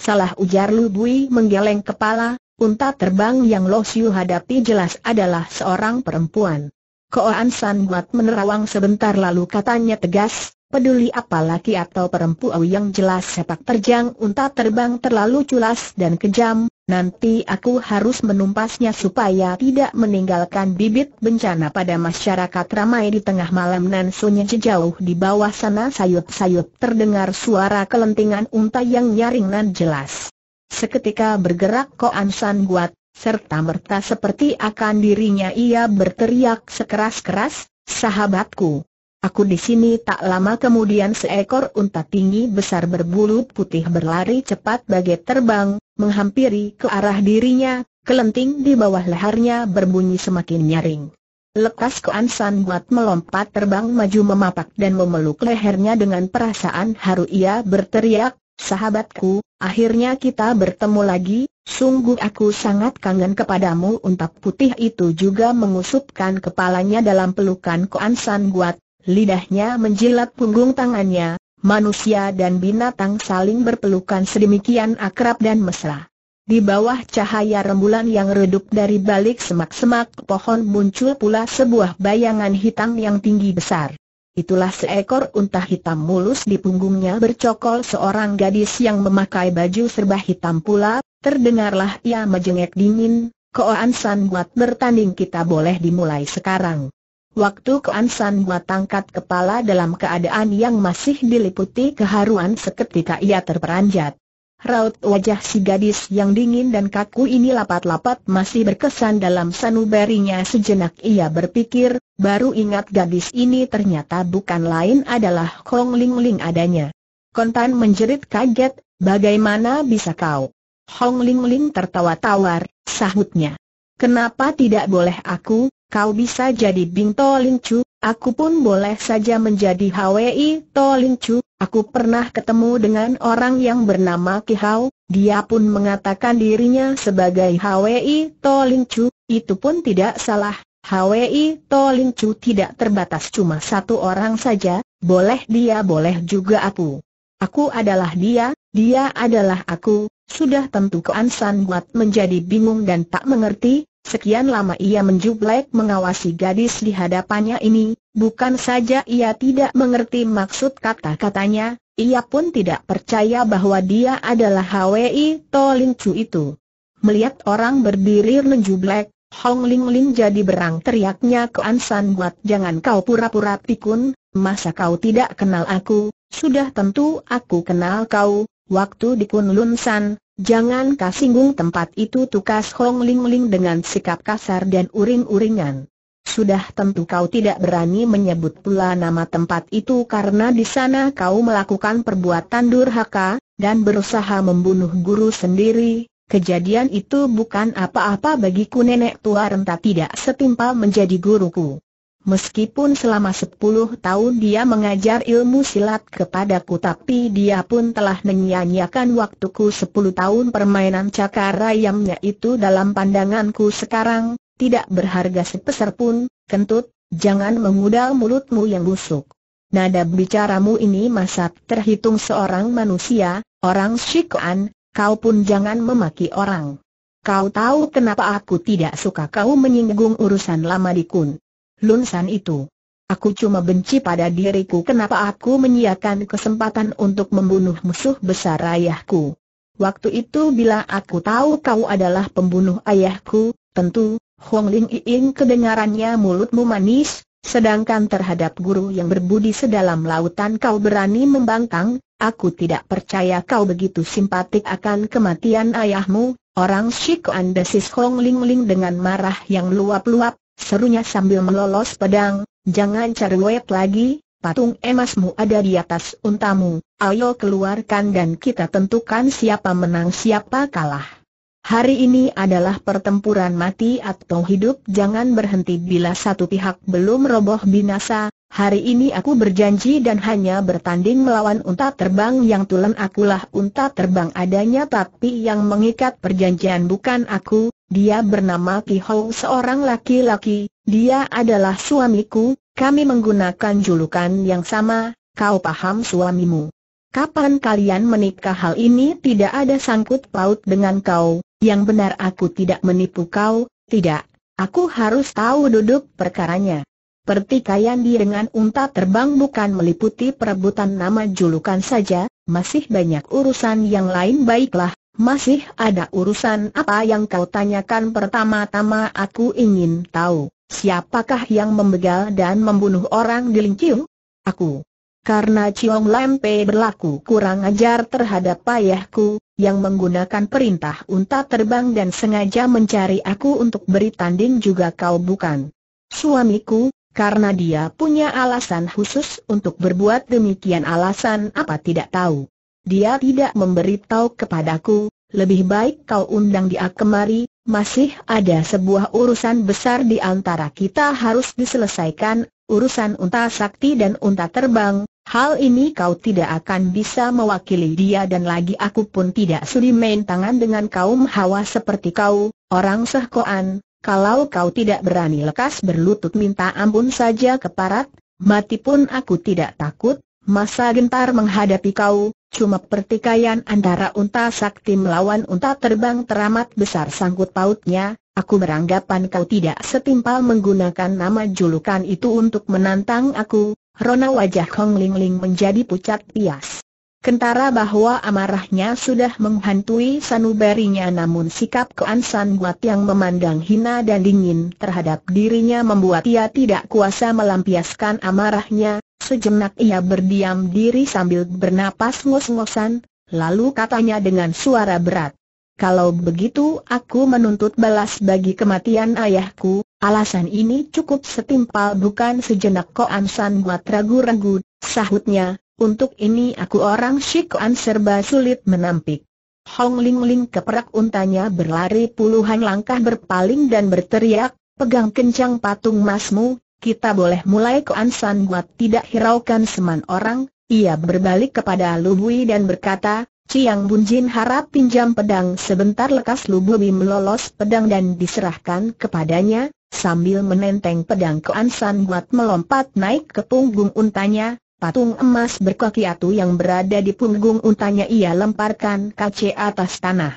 salah ujar Lu menggeleng kepala, unta terbang yang Lo Siu hadapi jelas adalah seorang perempuan. Koan San Guat menerawang sebentar lalu katanya tegas, Peduli apa laki atau perempuan yang jelas sepak terjang unta terbang terlalu culas dan kejam, nanti aku harus menumpasnya supaya tidak meninggalkan bibit bencana pada masyarakat ramai di tengah malam nansunya jauh di bawah sana sayup-sayup terdengar suara kelentingan unta yang nyaring nan jelas. Seketika bergerak Koan San buat, serta merta seperti akan dirinya ia berteriak sekeras-keras, sahabatku, Aku di sini tak lama kemudian seekor unta tinggi besar berbulu putih berlari cepat bagai terbang, menghampiri ke arah dirinya, kelenting di bawah lehernya berbunyi semakin nyaring. Lekas ke San buat melompat terbang maju memapak dan memeluk lehernya dengan perasaan haru ia berteriak, sahabatku, akhirnya kita bertemu lagi, sungguh aku sangat kangen kepadamu unta putih itu juga mengusupkan kepalanya dalam pelukan ke San buat lidahnya menjilat punggung tangannya, manusia dan binatang saling berpelukan sedemikian akrab dan mesra. Di bawah cahaya rembulan yang redup dari balik semak-semak pohon muncul pula sebuah bayangan hitam yang tinggi besar. Itulah seekor unta hitam mulus di punggungnya bercokol seorang gadis yang memakai baju serba hitam pula, terdengarlah ia menjengek dingin, koan san buat bertanding kita boleh dimulai sekarang. Waktu keansan Buat tangkat kepala dalam keadaan yang masih diliputi keharuan seketika ia terperanjat. Raut wajah si gadis yang dingin dan kaku ini lapat-lapat masih berkesan dalam sanubarinya sejenak ia berpikir, baru ingat gadis ini ternyata bukan lain adalah Kong Ling Ling adanya. Kontan menjerit kaget, bagaimana bisa kau? Hong Ling Ling tertawa tawar, sahutnya. Kenapa tidak boleh aku, kau bisa jadi Bing lincu, aku pun boleh saja menjadi HWI to lincu. Aku pernah ketemu dengan orang yang bernama Ki Kihau, dia pun mengatakan dirinya sebagai HWI Chu, itu pun tidak salah. HWI to lincu tidak terbatas cuma satu orang saja, boleh dia boleh juga aku. Aku adalah dia, dia adalah aku, sudah tentu San buat menjadi bingung dan tak mengerti, Sekian lama ia menjublek mengawasi gadis di hadapannya ini, bukan saja ia tidak mengerti maksud kata-katanya, ia pun tidak percaya bahwa dia adalah Hwi Chu itu. Melihat orang berdiri menjublek, Hong Ling Ling jadi berang teriaknya ke Ansan Buat jangan kau pura-pura pikun, masa kau tidak kenal aku, sudah tentu aku kenal kau, waktu di Kunlun San, Jangan kau tempat itu tukas Hong Ling Ling dengan sikap kasar dan uring-uringan. Sudah tentu kau tidak berani menyebut pula nama tempat itu karena di sana kau melakukan perbuatan durhaka, dan berusaha membunuh guru sendiri, kejadian itu bukan apa-apa bagiku nenek tua renta tidak setimpal menjadi guruku. Meskipun selama sepuluh tahun dia mengajar ilmu silat kepadaku tapi dia pun telah menyia-nyiakan waktuku sepuluh tahun permainan cakar ayamnya itu dalam pandanganku sekarang, tidak berharga sepeser pun, kentut, jangan mengudal mulutmu yang busuk. Nada bicaramu ini masak terhitung seorang manusia, orang Shikhan, kau pun jangan memaki orang. Kau tahu kenapa aku tidak suka kau menyinggung urusan lama di kun. Lunsan itu. Aku cuma benci pada diriku kenapa aku menyiakan kesempatan untuk membunuh musuh besar ayahku. Waktu itu bila aku tahu kau adalah pembunuh ayahku, tentu, Hong Ling Iing kedengarannya mulutmu manis, sedangkan terhadap guru yang berbudi sedalam lautan kau berani membangkang, aku tidak percaya kau begitu simpatik akan kematian ayahmu, Orang Shik Anda Hong Ling Ling dengan marah yang luap-luap, serunya sambil melolos pedang, jangan cari cerewet lagi, patung emasmu ada di atas untamu, ayo keluarkan dan kita tentukan siapa menang siapa kalah. Hari ini adalah pertempuran mati atau hidup jangan berhenti bila satu pihak belum roboh binasa, hari ini aku berjanji dan hanya bertanding melawan unta terbang yang tulen akulah unta terbang adanya tapi yang mengikat perjanjian bukan aku, dia bernama Ki seorang laki-laki, dia adalah suamiku, kami menggunakan julukan yang sama, kau paham suamimu. Kapan kalian menikah hal ini tidak ada sangkut paut dengan kau, yang benar aku tidak menipu kau, tidak, aku harus tahu duduk perkaranya. Pertikaian di dengan unta terbang bukan meliputi perebutan nama julukan saja, masih banyak urusan yang lain baiklah, masih ada urusan apa yang kau tanyakan pertama-tama aku ingin tahu, siapakah yang membegal dan membunuh orang di Linciu? Aku. Karena Chiong Lempe berlaku kurang ajar terhadap payahku, yang menggunakan perintah unta terbang dan sengaja mencari aku untuk beri tanding juga kau bukan. Suamiku, karena dia punya alasan khusus untuk berbuat demikian alasan apa tidak tahu. Dia tidak memberitahu kepadaku, lebih baik kau undang dia kemari, masih ada sebuah urusan besar di antara kita harus diselesaikan, urusan unta sakti dan unta terbang, Hal ini kau tidak akan bisa mewakili dia dan lagi aku pun tidak sudi main tangan dengan kaum hawa seperti kau, orang sehkoan, kalau kau tidak berani lekas berlutut minta ampun saja keparat, mati pun aku tidak takut, masa gentar menghadapi kau, Cuma pertikaian antara unta sakti melawan unta terbang teramat besar sangkut pautnya, aku beranggapan kau tidak setimpal menggunakan nama julukan itu untuk menantang aku, rona wajah Kong Ling Ling menjadi pucat pias. Kentara bahwa amarahnya sudah menghantui sanubarinya namun sikap keansan San Buat yang memandang hina dan dingin terhadap dirinya membuat ia tidak kuasa melampiaskan amarahnya, Sejenak ia berdiam diri sambil bernapas ngos-ngosan, lalu katanya dengan suara berat. Kalau begitu aku menuntut balas bagi kematian ayahku, alasan ini cukup setimpal bukan sejenak Koan San buat ragu-ragu, sahutnya, untuk ini aku orang An serba sulit menampik. Hong Ling Ling keperak untanya berlari puluhan langkah berpaling dan berteriak, pegang kencang patung masmu, kita boleh mulai ke Ansan Guat tidak hiraukan seman orang, ia berbalik kepada Lubui dan berkata, Ciang Bunjin harap pinjam pedang sebentar lekas Lubui melolos pedang dan diserahkan kepadanya, sambil menenteng pedang ke Ansan Guat melompat naik ke punggung untanya, patung emas berkaki atu yang berada di punggung untanya ia lemparkan kace atas tanah.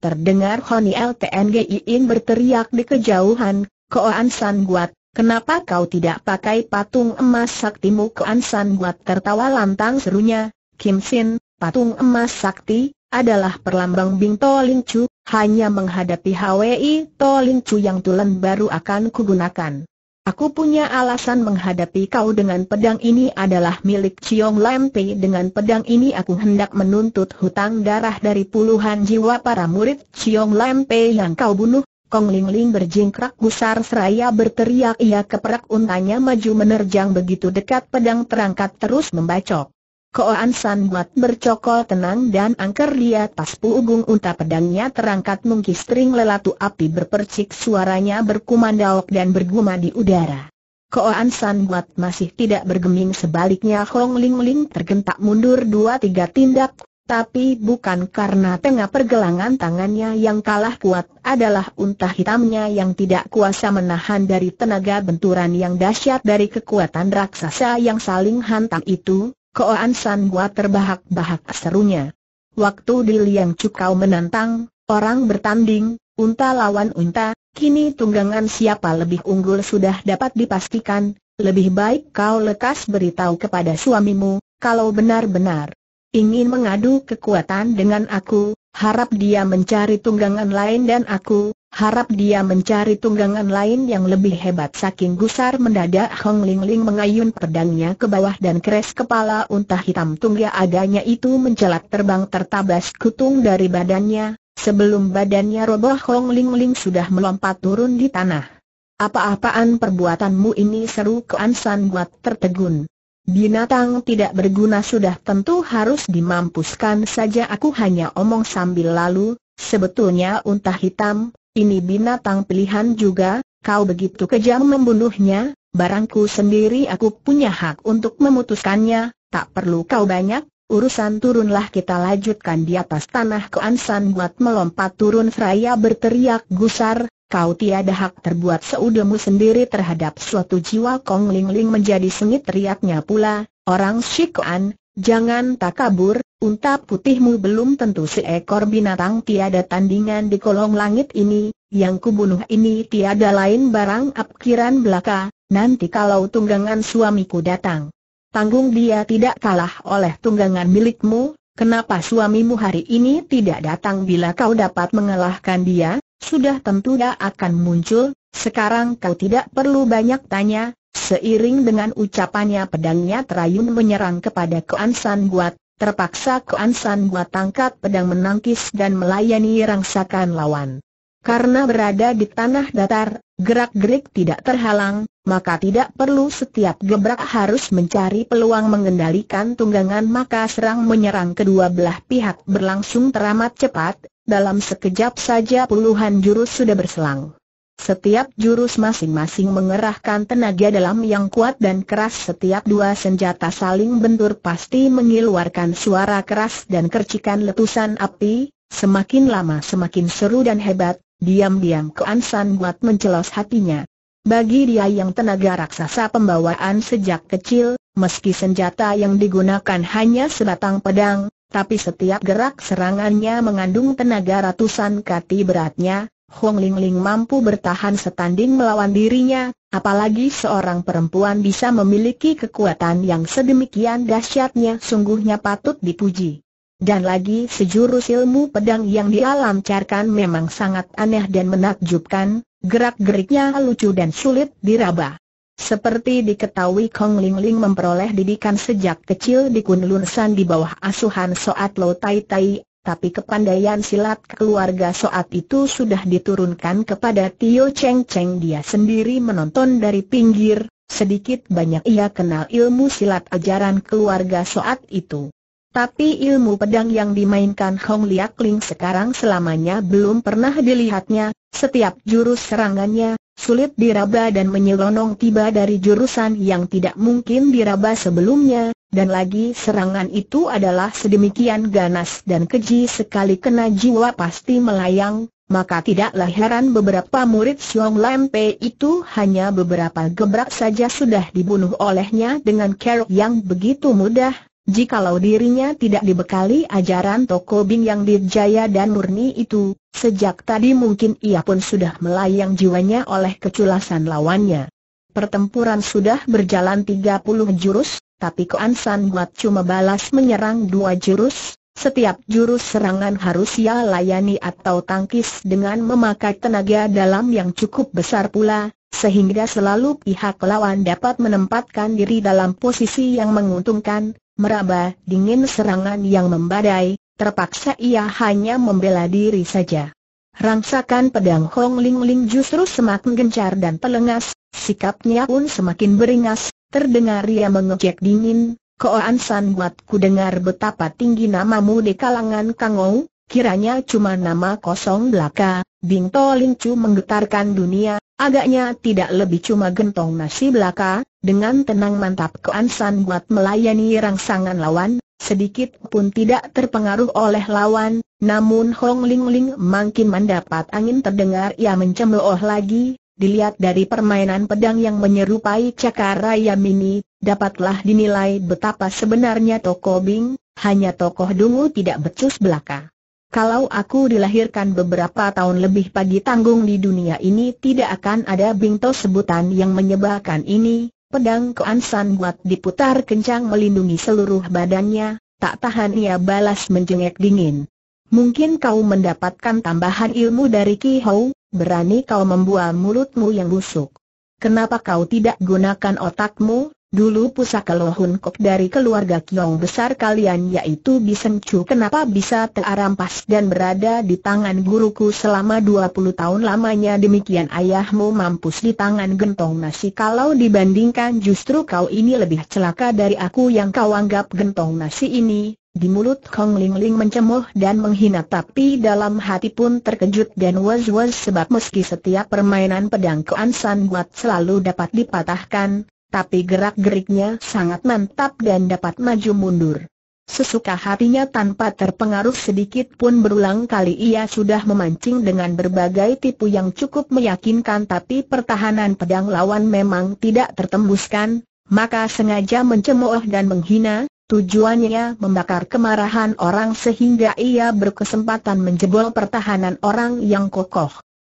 Terdengar Honi LTNGIin berteriak di kejauhan, Koan San Guat, Kenapa kau tidak pakai patung emas saktimu ke Ansan buat tertawa lantang serunya, Kim Sin, patung emas sakti, adalah perlambang Bing To Ling Chu, hanya menghadapi HWI To Ling Chu yang tulen baru akan kugunakan. Aku punya alasan menghadapi kau dengan pedang ini adalah milik Chiong Lam Pei dengan pedang ini aku hendak menuntut hutang darah dari puluhan jiwa para murid Chiong Lam Pei yang kau bunuh, Kong Ling Ling berjingkrak gusar seraya berteriak ia keperak untanya maju menerjang begitu dekat pedang terangkat terus membacok. Koan San Buat bercokol tenang dan angker di atas puugung unta pedangnya terangkat mengkis string lelatu api berpercik suaranya berkumandaok dan berguma di udara. Koan San Buat masih tidak bergeming sebaliknya Hong Ling Ling tergentak mundur dua tiga tindak tapi bukan karena tengah pergelangan tangannya yang kalah kuat adalah unta hitamnya yang tidak kuasa menahan dari tenaga benturan yang dahsyat dari kekuatan raksasa yang saling hantam itu, Koan San Gua terbahak-bahak serunya. Waktu di Liang Cukau menantang, orang bertanding, unta lawan unta, kini tunggangan siapa lebih unggul sudah dapat dipastikan, lebih baik kau lekas beritahu kepada suamimu, kalau benar-benar ingin mengadu kekuatan dengan aku, harap dia mencari tunggangan lain dan aku, harap dia mencari tunggangan lain yang lebih hebat saking gusar mendadak Hong Ling Ling mengayun pedangnya ke bawah dan keres kepala unta hitam tungga ya, agaknya itu mencelat terbang tertabas kutung dari badannya, sebelum badannya roboh Hong Ling Ling sudah melompat turun di tanah. Apa-apaan perbuatanmu ini seru Keansan San buat tertegun. Binatang tidak berguna sudah tentu harus dimampuskan saja aku hanya omong sambil lalu, sebetulnya unta hitam, ini binatang pilihan juga, kau begitu kejam membunuhnya, barangku sendiri aku punya hak untuk memutuskannya, tak perlu kau banyak, urusan turunlah kita lanjutkan di atas tanah keansan buat melompat turun Fraya berteriak gusar, kau tiada hak terbuat seudemu sendiri terhadap suatu jiwa Kong Ling Ling menjadi sengit teriaknya pula, orang Shikuan, jangan tak kabur, unta putihmu belum tentu seekor binatang tiada tandingan di kolong langit ini, yang kubunuh ini tiada lain barang apkiran belaka, nanti kalau tunggangan suamiku datang. Tanggung dia tidak kalah oleh tunggangan milikmu, kenapa suamimu hari ini tidak datang bila kau dapat mengalahkan dia? sudah tentu dia ya akan muncul, sekarang kau tidak perlu banyak tanya, seiring dengan ucapannya pedangnya terayun menyerang kepada Koan San Buat, terpaksa Koan San Buat tangkap pedang menangkis dan melayani rangsakan lawan. Karena berada di tanah datar, gerak-gerik tidak terhalang, maka tidak perlu setiap gebrak harus mencari peluang mengendalikan tunggangan maka serang menyerang kedua belah pihak berlangsung teramat cepat, dalam sekejap saja puluhan jurus sudah berselang. Setiap jurus masing-masing mengerahkan tenaga dalam yang kuat dan keras Setiap dua senjata saling bentur pasti mengeluarkan suara keras dan kercikan letusan api Semakin lama semakin seru dan hebat Diam-diam keansan buat mencelos hatinya Bagi dia yang tenaga raksasa pembawaan sejak kecil Meski senjata yang digunakan hanya sebatang pedang tapi setiap gerak serangannya mengandung tenaga ratusan kati beratnya, Hong Ling Ling mampu bertahan setanding melawan dirinya, apalagi seorang perempuan bisa memiliki kekuatan yang sedemikian dahsyatnya sungguhnya patut dipuji. Dan lagi sejurus ilmu pedang yang dia memang sangat aneh dan menakjubkan, gerak-geriknya lucu dan sulit diraba. Seperti diketahui Kong Ling Ling memperoleh didikan sejak kecil di Kunlun San di bawah asuhan Soat Lo Tai Tai, tapi kepandaian silat keluarga Soat itu sudah diturunkan kepada Tio Cheng Cheng dia sendiri menonton dari pinggir, sedikit banyak ia kenal ilmu silat ajaran keluarga Soat itu. Tapi ilmu pedang yang dimainkan Hong Liak Ling sekarang selamanya belum pernah dilihatnya, setiap jurus serangannya, sulit diraba dan menyelonong tiba dari jurusan yang tidak mungkin diraba sebelumnya, dan lagi serangan itu adalah sedemikian ganas dan keji sekali kena jiwa pasti melayang, maka tidaklah heran beberapa murid Xiong Lempe itu hanya beberapa gebrak saja sudah dibunuh olehnya dengan kerok yang begitu mudah, Jikalau dirinya tidak dibekali ajaran Toko Bing yang dirjaya dan murni itu, sejak tadi mungkin ia pun sudah melayang jiwanya oleh keculasan lawannya. Pertempuran sudah berjalan 30 jurus, tapi Koan San Buat cuma balas menyerang dua jurus, setiap jurus serangan harus ia layani atau tangkis dengan memakai tenaga dalam yang cukup besar pula, sehingga selalu pihak lawan dapat menempatkan diri dalam posisi yang menguntungkan, meraba dingin serangan yang membadai, terpaksa ia hanya membela diri saja. Rangsakan pedang Hong Ling Ling justru semakin gencar dan telengas, sikapnya pun semakin beringas, terdengar ia mengejek dingin, Koan San ku dengar betapa tinggi namamu di kalangan Kangou, kiranya cuma nama kosong belaka, Bing To Ling Chu menggetarkan dunia, agaknya tidak lebih cuma gentong nasi belaka, dengan tenang mantap ke San buat melayani rangsangan lawan, sedikit pun tidak terpengaruh oleh lawan, namun Hong Ling Ling makin mendapat angin terdengar ia mencemooh lagi, dilihat dari permainan pedang yang menyerupai cakar Cakaraya Mini, dapatlah dinilai betapa sebenarnya Toko Bing, hanya tokoh dungu tidak becus belaka. Kalau aku dilahirkan beberapa tahun lebih pagi tanggung di dunia ini tidak akan ada bingto sebutan yang menyebalkan ini, Pedang keansan buat diputar kencang melindungi seluruh badannya, tak tahan ia balas menjengek dingin. Mungkin kau mendapatkan tambahan ilmu dari Ki Hou, berani kau membuat mulutmu yang busuk. Kenapa kau tidak gunakan otakmu, Dulu pusaka Lohun Kok dari keluarga Kiong besar kalian yaitu bisengcu kenapa bisa terarampas dan berada di tangan guruku selama 20 tahun lamanya demikian ayahmu mampus di tangan gentong nasi kalau dibandingkan justru kau ini lebih celaka dari aku yang kau anggap gentong nasi ini. Di mulut Kong Ling Ling mencemuh dan menghina tapi dalam hati pun terkejut dan was-was sebab meski setiap permainan pedang Kuan San Buat selalu dapat dipatahkan tapi gerak-geriknya sangat mantap dan dapat maju mundur. Sesuka hatinya tanpa terpengaruh sedikit pun berulang kali ia sudah memancing dengan berbagai tipu yang cukup meyakinkan tapi pertahanan pedang lawan memang tidak tertembuskan, maka sengaja mencemooh dan menghina, tujuannya membakar kemarahan orang sehingga ia berkesempatan menjebol pertahanan orang yang kokoh.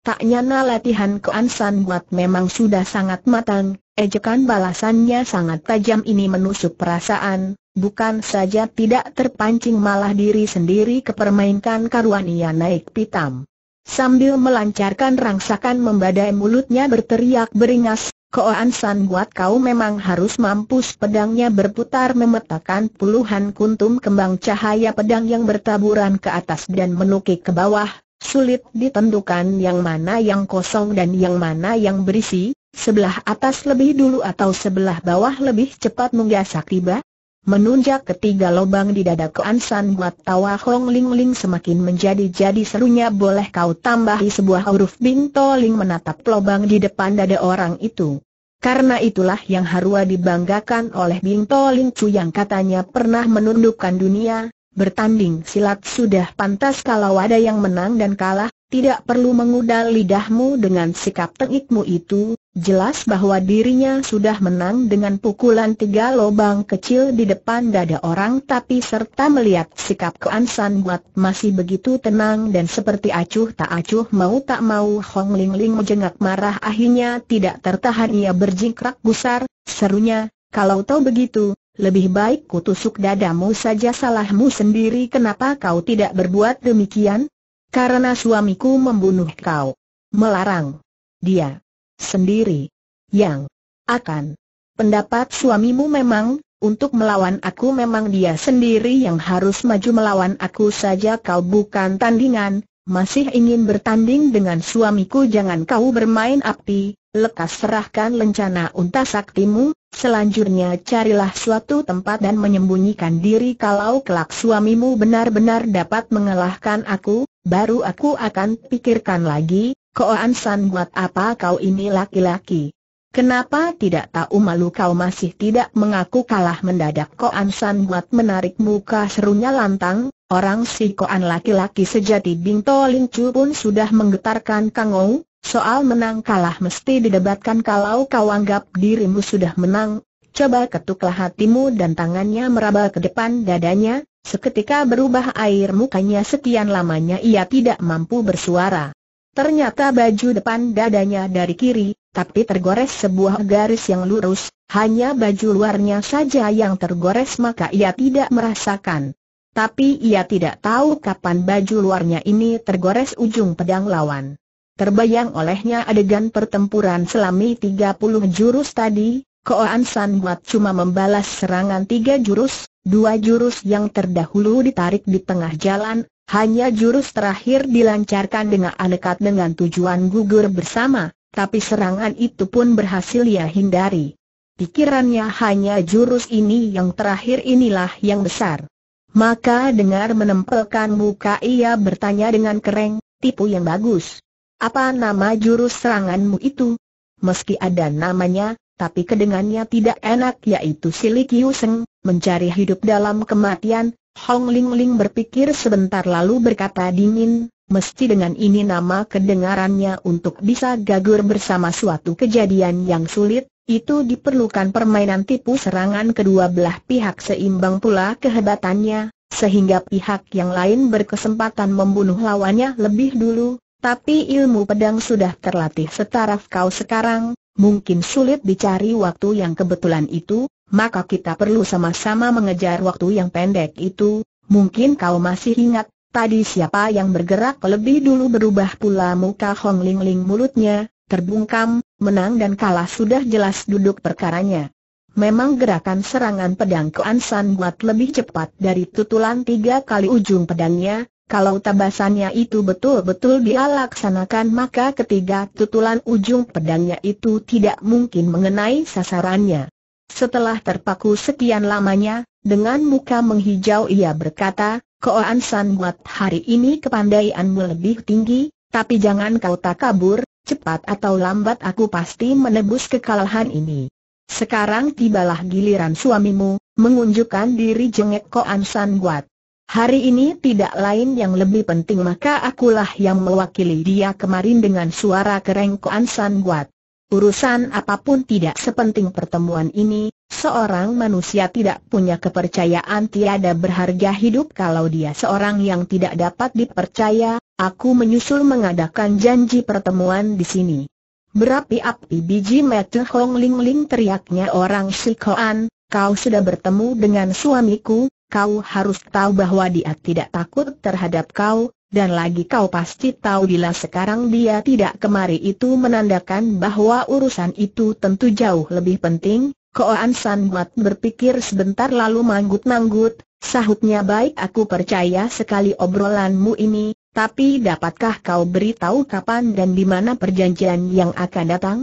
Tak nyana latihan Koan San Buat memang sudah sangat matang, ejekan balasannya sangat tajam ini menusuk perasaan, bukan saja tidak terpancing malah diri sendiri kepermainkan karuan ia naik pitam. Sambil melancarkan rangsakan membadai mulutnya berteriak beringas, Koan San Buat kau memang harus mampus pedangnya berputar memetakan puluhan kuntum kembang cahaya pedang yang bertaburan ke atas dan menukik ke bawah, sulit ditentukan yang mana yang kosong dan yang mana yang berisi, sebelah atas lebih dulu atau sebelah bawah lebih cepat menggasak tiba. Menunjak ketiga lobang di dada Ke San buat tawa Hong Ling Ling semakin menjadi-jadi serunya boleh kau tambahi sebuah huruf Ling menatap lobang di depan dada orang itu. Karena itulah yang harua dibanggakan oleh Ling Chu yang katanya pernah menundukkan dunia, Bertanding silat sudah pantas kalau ada yang menang dan kalah, tidak perlu mengudal lidahmu dengan sikap tengikmu itu, jelas bahwa dirinya sudah menang dengan pukulan tiga lobang kecil di depan dada orang tapi serta melihat sikap keansan buat masih begitu tenang dan seperti acuh tak acuh mau tak mau Hong Ling Ling menjengak marah akhirnya tidak tertahan ia berjingkrak gusar, serunya, kalau tahu begitu, lebih baik kutusuk dadamu saja salahmu sendiri kenapa kau tidak berbuat demikian? Karena suamiku membunuh kau. Melarang. Dia. Sendiri. Yang. Akan. Pendapat suamimu memang, untuk melawan aku memang dia sendiri yang harus maju melawan aku saja kau bukan tandingan, masih ingin bertanding dengan suamiku jangan kau bermain api, lekas serahkan lencana unta saktimu, selanjutnya carilah suatu tempat dan menyembunyikan diri kalau kelak suamimu benar-benar dapat mengalahkan aku, baru aku akan pikirkan lagi, koan san buat apa kau ini laki-laki. Kenapa tidak tahu malu kau masih tidak mengaku kalah mendadak Koan San buat menarik muka serunya lantang, orang si Koan laki-laki sejati Bingto Chu pun sudah menggetarkan Kangou, soal menang kalah mesti didebatkan kalau kau anggap dirimu sudah menang, coba ketuklah hatimu dan tangannya meraba ke depan dadanya, seketika berubah air mukanya sekian lamanya ia tidak mampu bersuara. Ternyata baju depan dadanya dari kiri, tapi tergores sebuah garis yang lurus, hanya baju luarnya saja yang tergores maka ia tidak merasakan. Tapi ia tidak tahu kapan baju luarnya ini tergores ujung pedang lawan. Terbayang olehnya adegan pertempuran selami 30 jurus tadi, Koan San Buat cuma membalas serangan 3 jurus, 2 jurus yang terdahulu ditarik di tengah jalan, hanya jurus terakhir dilancarkan dengan anekat dengan tujuan gugur bersama, tapi serangan itu pun berhasil ia hindari. Pikirannya hanya jurus ini yang terakhir inilah yang besar. Maka dengar menempelkan muka ia bertanya dengan kereng, tipu yang bagus. Apa nama jurus seranganmu itu? Meski ada namanya, tapi kedengannya tidak enak yaitu Silikiuseng, mencari hidup dalam kematian, Hong Ling Ling berpikir sebentar lalu berkata dingin, mesti dengan ini nama kedengarannya untuk bisa gagur bersama suatu kejadian yang sulit, itu diperlukan permainan tipu serangan kedua belah pihak seimbang pula kehebatannya, sehingga pihak yang lain berkesempatan membunuh lawannya lebih dulu, tapi ilmu pedang sudah terlatih setaraf kau sekarang, mungkin sulit dicari waktu yang kebetulan itu, maka kita perlu sama-sama mengejar waktu yang pendek itu, mungkin kau masih ingat, tadi siapa yang bergerak lebih dulu berubah pula muka Hong Ling Ling mulutnya, terbungkam, menang dan kalah sudah jelas duduk perkaranya. Memang gerakan serangan pedang ke Ansan buat lebih cepat dari tutulan tiga kali ujung pedangnya, kalau tabasannya itu betul-betul dialaksanakan maka ketiga tutulan ujung pedangnya itu tidak mungkin mengenai sasarannya. Setelah terpaku sekian lamanya, dengan muka menghijau ia berkata, Koan San buat hari ini kepandaianmu lebih tinggi, tapi jangan kau tak kabur, cepat atau lambat aku pasti menebus kekalahan ini. Sekarang tibalah giliran suamimu, mengunjukkan diri jengek Koan San buat. Hari ini tidak lain yang lebih penting maka akulah yang mewakili dia kemarin dengan suara kereng Koan San buat. Urusan apapun tidak sepenting pertemuan ini, seorang manusia tidak punya kepercayaan tiada berharga hidup kalau dia seorang yang tidak dapat dipercaya, aku menyusul mengadakan janji pertemuan di sini. Berapi-api biji metu Hong Ling Ling teriaknya orang Sikoan, kau sudah bertemu dengan suamiku, kau harus tahu bahwa dia tidak takut terhadap kau, dan lagi kau pasti tahu bila sekarang dia tidak kemari itu menandakan bahwa urusan itu tentu jauh lebih penting. Koan San Mat berpikir sebentar lalu manggut-manggut, sahutnya baik aku percaya sekali obrolanmu ini, tapi dapatkah kau beritahu kapan dan di mana perjanjian yang akan datang?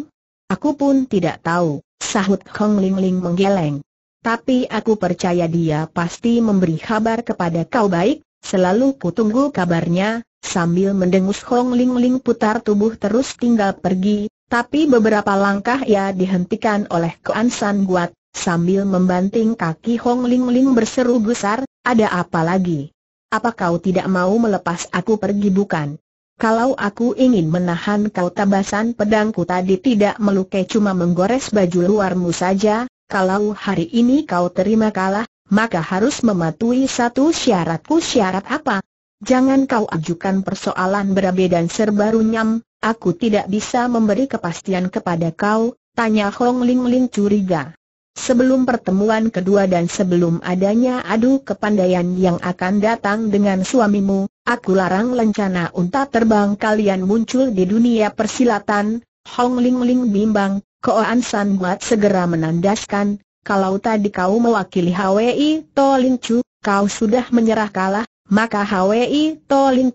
Aku pun tidak tahu, sahut Hong Ling Ling menggeleng. Tapi aku percaya dia pasti memberi kabar kepada kau baik, Selalu kutunggu kabarnya, sambil mendengus Hong Ling Ling putar tubuh terus tinggal pergi, tapi beberapa langkah ia dihentikan oleh Kuan San Guat, sambil membanting kaki Hong Ling Ling berseru besar, ada apa lagi? Apa kau tidak mau melepas aku pergi bukan? Kalau aku ingin menahan kau tabasan pedangku tadi tidak melukai cuma menggores baju luarmu saja, kalau hari ini kau terima kalah, maka harus mematuhi satu syaratku syarat apa? Jangan kau ajukan persoalan berabe dan serba runyam, aku tidak bisa memberi kepastian kepada kau, tanya Hong Ling Ling curiga. Sebelum pertemuan kedua dan sebelum adanya adu kepandaian yang akan datang dengan suamimu, aku larang lencana unta terbang kalian muncul di dunia persilatan. Hong Ling Ling bimbang, Koan San Buat segera menandaskan, kalau tadi kau mewakili HWI Chu, kau sudah menyerah kalah, maka HWI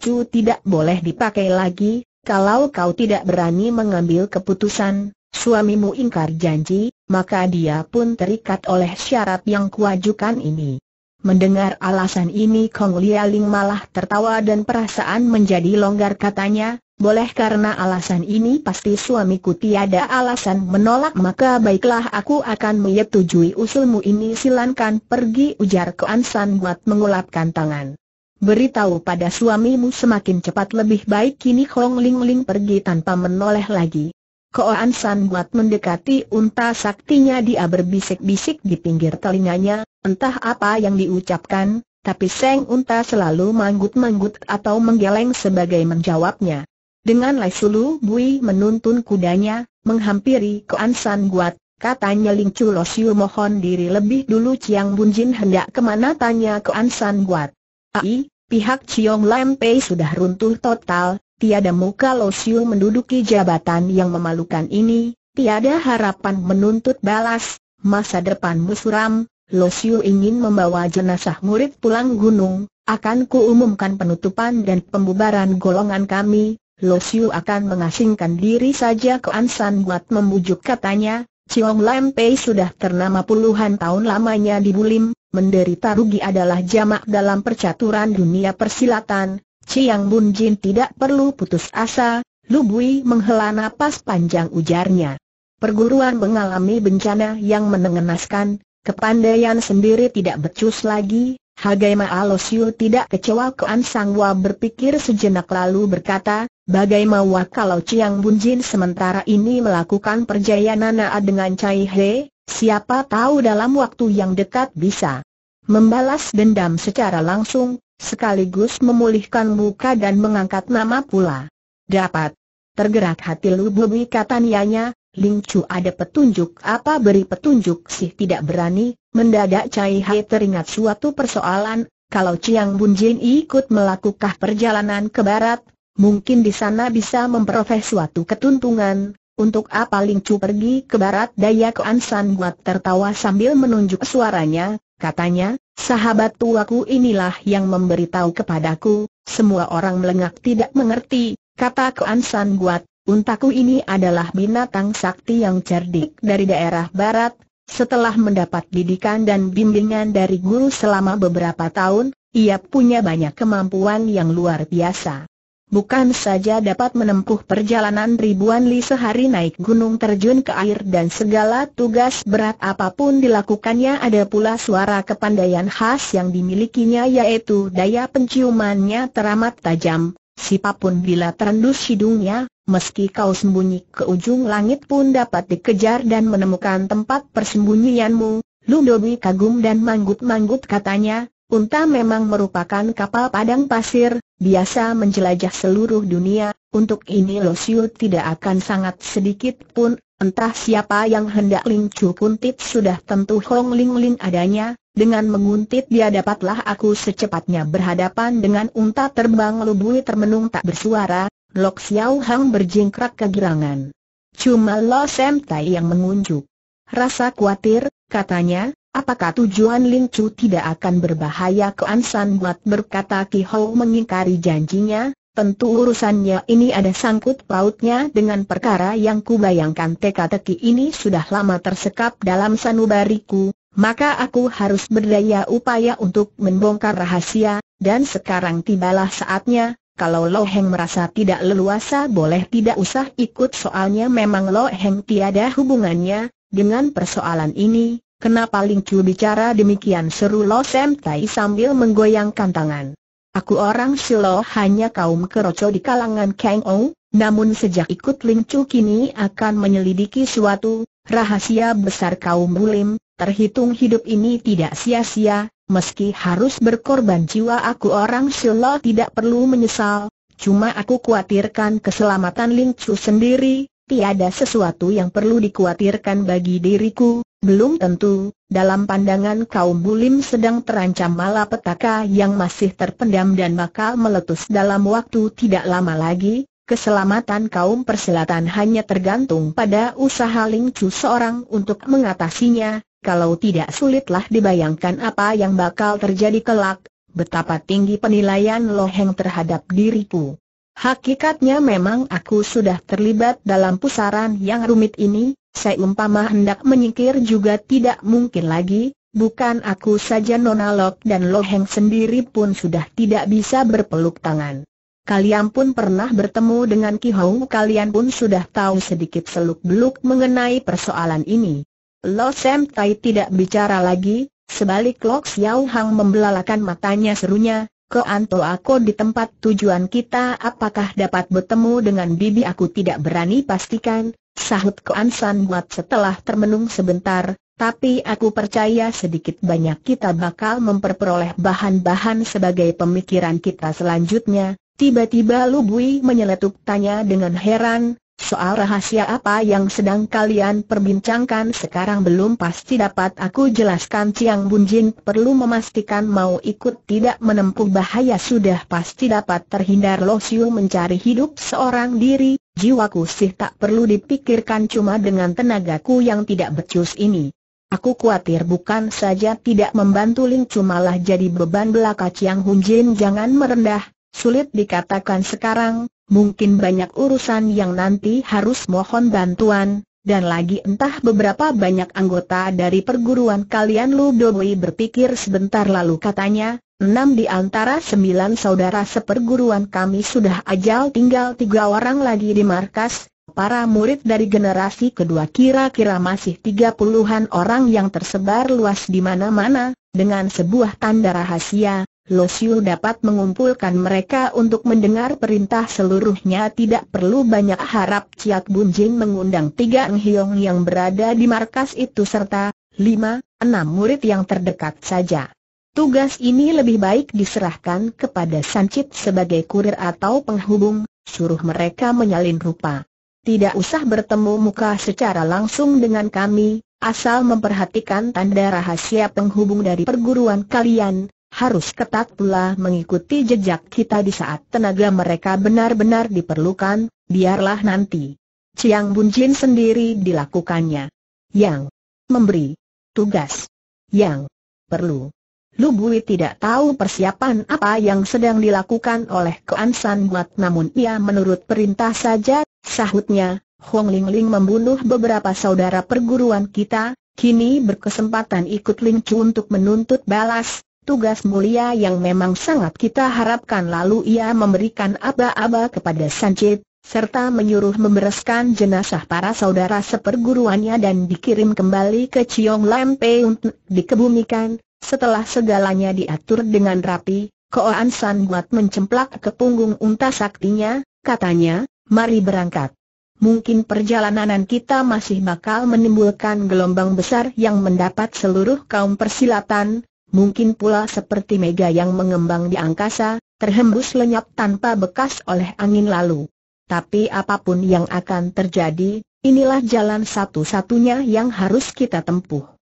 Chu tidak boleh dipakai lagi, kalau kau tidak berani mengambil keputusan, suamimu ingkar janji, maka dia pun terikat oleh syarat yang kuajukan ini. Mendengar alasan ini Kong Lialing malah tertawa dan perasaan menjadi longgar katanya, boleh karena alasan ini pasti suamiku tiada alasan menolak maka baiklah aku akan menyetujui usulmu ini silankan pergi ujar ke Ansan buat mengulapkan tangan. Beritahu pada suamimu semakin cepat lebih baik kini Hong Ling Ling pergi tanpa menoleh lagi. Ko Ansan buat mendekati unta saktinya dia berbisik-bisik di pinggir telinganya, entah apa yang diucapkan, tapi Seng Unta selalu manggut-manggut atau menggeleng sebagai menjawabnya. Dengan Lai Sulu Bui menuntun kudanya, menghampiri ke Ansan Guat, katanya Ling Chu Lo Siu mohon diri lebih dulu Chiang Bun Jin hendak kemana tanya ke Ansan Guat. Ai, pihak Chiong Lam Pei sudah runtuh total, tiada muka Lo Siu menduduki jabatan yang memalukan ini, tiada harapan menuntut balas, masa depan suram, Lo Siu ingin membawa jenazah murid pulang gunung, akan kuumumkan penutupan dan pembubaran golongan kami, Lo Siu akan mengasingkan diri saja ke Ansan buat membujuk katanya, Ciong Lam Pei sudah ternama puluhan tahun lamanya di Bulim, menderita rugi adalah jamak dalam percaturan dunia persilatan, Ciang Bun Jin tidak perlu putus asa, Lu Bui menghela napas panjang ujarnya. Perguruan mengalami bencana yang menengenaskan, kepandaian sendiri tidak becus lagi, Hagai siu tidak kecewa An Sangwa berpikir sejenak lalu berkata, Bagaimana kalau Chiang Bunjin sementara ini melakukan nanaa dengan Cai He, siapa tahu dalam waktu yang dekat bisa membalas dendam secara langsung, sekaligus memulihkan muka dan mengangkat nama pula. Dapat tergerak hati Lu Bubi kata nianya, Ling Chu ada petunjuk apa beri petunjuk sih tidak berani, mendadak Cai Hai teringat suatu persoalan, kalau Chiang Bun Jin ikut melakukan perjalanan ke barat, mungkin di sana bisa memperoleh suatu ketuntungan, untuk apa Ling Chu pergi ke barat daya ke Ansan Guat tertawa sambil menunjuk suaranya, katanya, sahabat tuaku inilah yang memberitahu kepadaku, semua orang melengak tidak mengerti, kata Kuan Ansan Guat, Untaku ini adalah binatang sakti yang cerdik dari daerah barat, setelah mendapat didikan dan bimbingan dari guru selama beberapa tahun, ia punya banyak kemampuan yang luar biasa. Bukan saja dapat menempuh perjalanan ribuan li sehari naik gunung terjun ke air dan segala tugas berat apapun dilakukannya ada pula suara kepandaian khas yang dimilikinya yaitu daya penciumannya teramat tajam, Siapapun bila terendus hidungnya, meski kau sembunyi ke ujung langit pun dapat dikejar dan menemukan tempat persembunyianmu. Lundobi kagum dan manggut-manggut katanya, unta memang merupakan kapal padang pasir, biasa menjelajah seluruh dunia, untuk ini Lo tidak akan sangat sedikit pun, entah siapa yang hendak Ling Chu tip sudah tentu Hong Ling Ling adanya, dengan menguntit dia dapatlah aku secepatnya berhadapan dengan unta terbang lubui termenung tak bersuara, Lok Xiao Hang berjingkrak kegirangan. Cuma Lo Sam Tai yang mengunjuk. Rasa khawatir, katanya, apakah tujuan Lin Chu tidak akan berbahaya ke San buat berkata Ki Hou mengingkari janjinya, tentu urusannya ini ada sangkut pautnya dengan perkara yang kubayangkan teka-teki ini sudah lama tersekap dalam sanubariku, maka aku harus berdaya upaya untuk membongkar rahasia, dan sekarang tibalah saatnya, kalau Lo Heng merasa tidak leluasa boleh tidak usah ikut soalnya memang Lo Heng tiada hubungannya, dengan persoalan ini, kenapa Ling Chu bicara demikian seru Lo Sam Tai sambil menggoyangkan tangan. Aku orang Silo hanya kaum keroco di kalangan Kang Ou, namun sejak ikut Ling Chu kini akan menyelidiki suatu rahasia besar kaum Bulim, Terhitung hidup ini tidak sia-sia, meski harus berkorban jiwa aku orang Silo tidak perlu menyesal, cuma aku khawatirkan keselamatan Ling Chu sendiri, tiada sesuatu yang perlu dikhawatirkan bagi diriku, belum tentu, dalam pandangan kaum bulim sedang terancam malapetaka yang masih terpendam dan bakal meletus dalam waktu tidak lama lagi, Keselamatan kaum perselatan hanya tergantung pada usaha Ling Chu seorang untuk mengatasinya, kalau tidak sulitlah dibayangkan apa yang bakal terjadi kelak, betapa tinggi penilaian Loheng terhadap diriku. Hakikatnya memang aku sudah terlibat dalam pusaran yang rumit ini, saya umpama hendak menyingkir juga tidak mungkin lagi, bukan aku saja Nona Lok dan Loheng sendiri pun sudah tidak bisa berpeluk tangan. Kalian pun pernah bertemu dengan Ki Hong, kalian pun sudah tahu sedikit seluk-beluk mengenai persoalan ini. Lo Sam Tai tidak bicara lagi, sebalik Lo Xiao Hang membelalakan matanya serunya, Ko Anto aku di tempat tujuan kita apakah dapat bertemu dengan bibi aku tidak berani pastikan, sahut Ko San buat setelah termenung sebentar, tapi aku percaya sedikit banyak kita bakal memperoleh bahan-bahan sebagai pemikiran kita selanjutnya. Tiba-tiba Lu Lubui menyeletuk tanya dengan heran, Soal rahasia apa yang sedang kalian perbincangkan sekarang belum pasti dapat aku jelaskan Ciang Bunjin perlu memastikan mau ikut tidak menempuh bahaya sudah pasti dapat terhindar Lo Siu mencari hidup seorang diri, jiwaku sih tak perlu dipikirkan cuma dengan tenagaku yang tidak becus ini. Aku khawatir bukan saja tidak membantu Ling malah jadi beban belaka Ciang Hunjin jangan merendah, sulit dikatakan sekarang, mungkin banyak urusan yang nanti harus mohon bantuan, dan lagi entah beberapa banyak anggota dari perguruan kalian Lu Dobui berpikir sebentar lalu katanya, enam di antara sembilan saudara seperguruan kami sudah ajal tinggal tiga orang lagi di markas, para murid dari generasi kedua kira-kira masih tiga puluhan orang yang tersebar luas di mana-mana, dengan sebuah tanda rahasia, Siu dapat mengumpulkan mereka untuk mendengar perintah seluruhnya tidak perlu banyak harap Ciat Bun Jin mengundang tiga Hiong yang berada di markas itu serta lima, enam murid yang terdekat saja. Tugas ini lebih baik diserahkan kepada Sancit sebagai kurir atau penghubung, suruh mereka menyalin rupa. Tidak usah bertemu muka secara langsung dengan kami, asal memperhatikan tanda rahasia penghubung dari perguruan kalian, harus ketat pula mengikuti jejak kita di saat tenaga mereka benar-benar diperlukan, biarlah nanti. Bun Bunjin sendiri dilakukannya. Yang memberi tugas yang perlu. Lubui tidak tahu persiapan apa yang sedang dilakukan oleh Kuan San Guat namun ia menurut perintah saja, sahutnya, Hong Ling Ling membunuh beberapa saudara perguruan kita, kini berkesempatan ikut Ling Chu untuk menuntut balas, Tugas mulia yang memang sangat kita harapkan lalu ia memberikan aba-aba kepada Sancit, serta menyuruh membereskan jenazah para saudara seperguruannya dan dikirim kembali ke Ciong Lampe untuk dikebumikan. Setelah segalanya diatur dengan rapi, Koan San buat mencemplak ke punggung unta saktinya, katanya, mari berangkat. Mungkin perjalanan kita masih bakal menimbulkan gelombang besar yang mendapat seluruh kaum persilatan, mungkin pula seperti mega yang mengembang di angkasa, terhembus lenyap tanpa bekas oleh angin lalu. Tapi apapun yang akan terjadi, inilah jalan satu-satunya yang harus kita tempuh.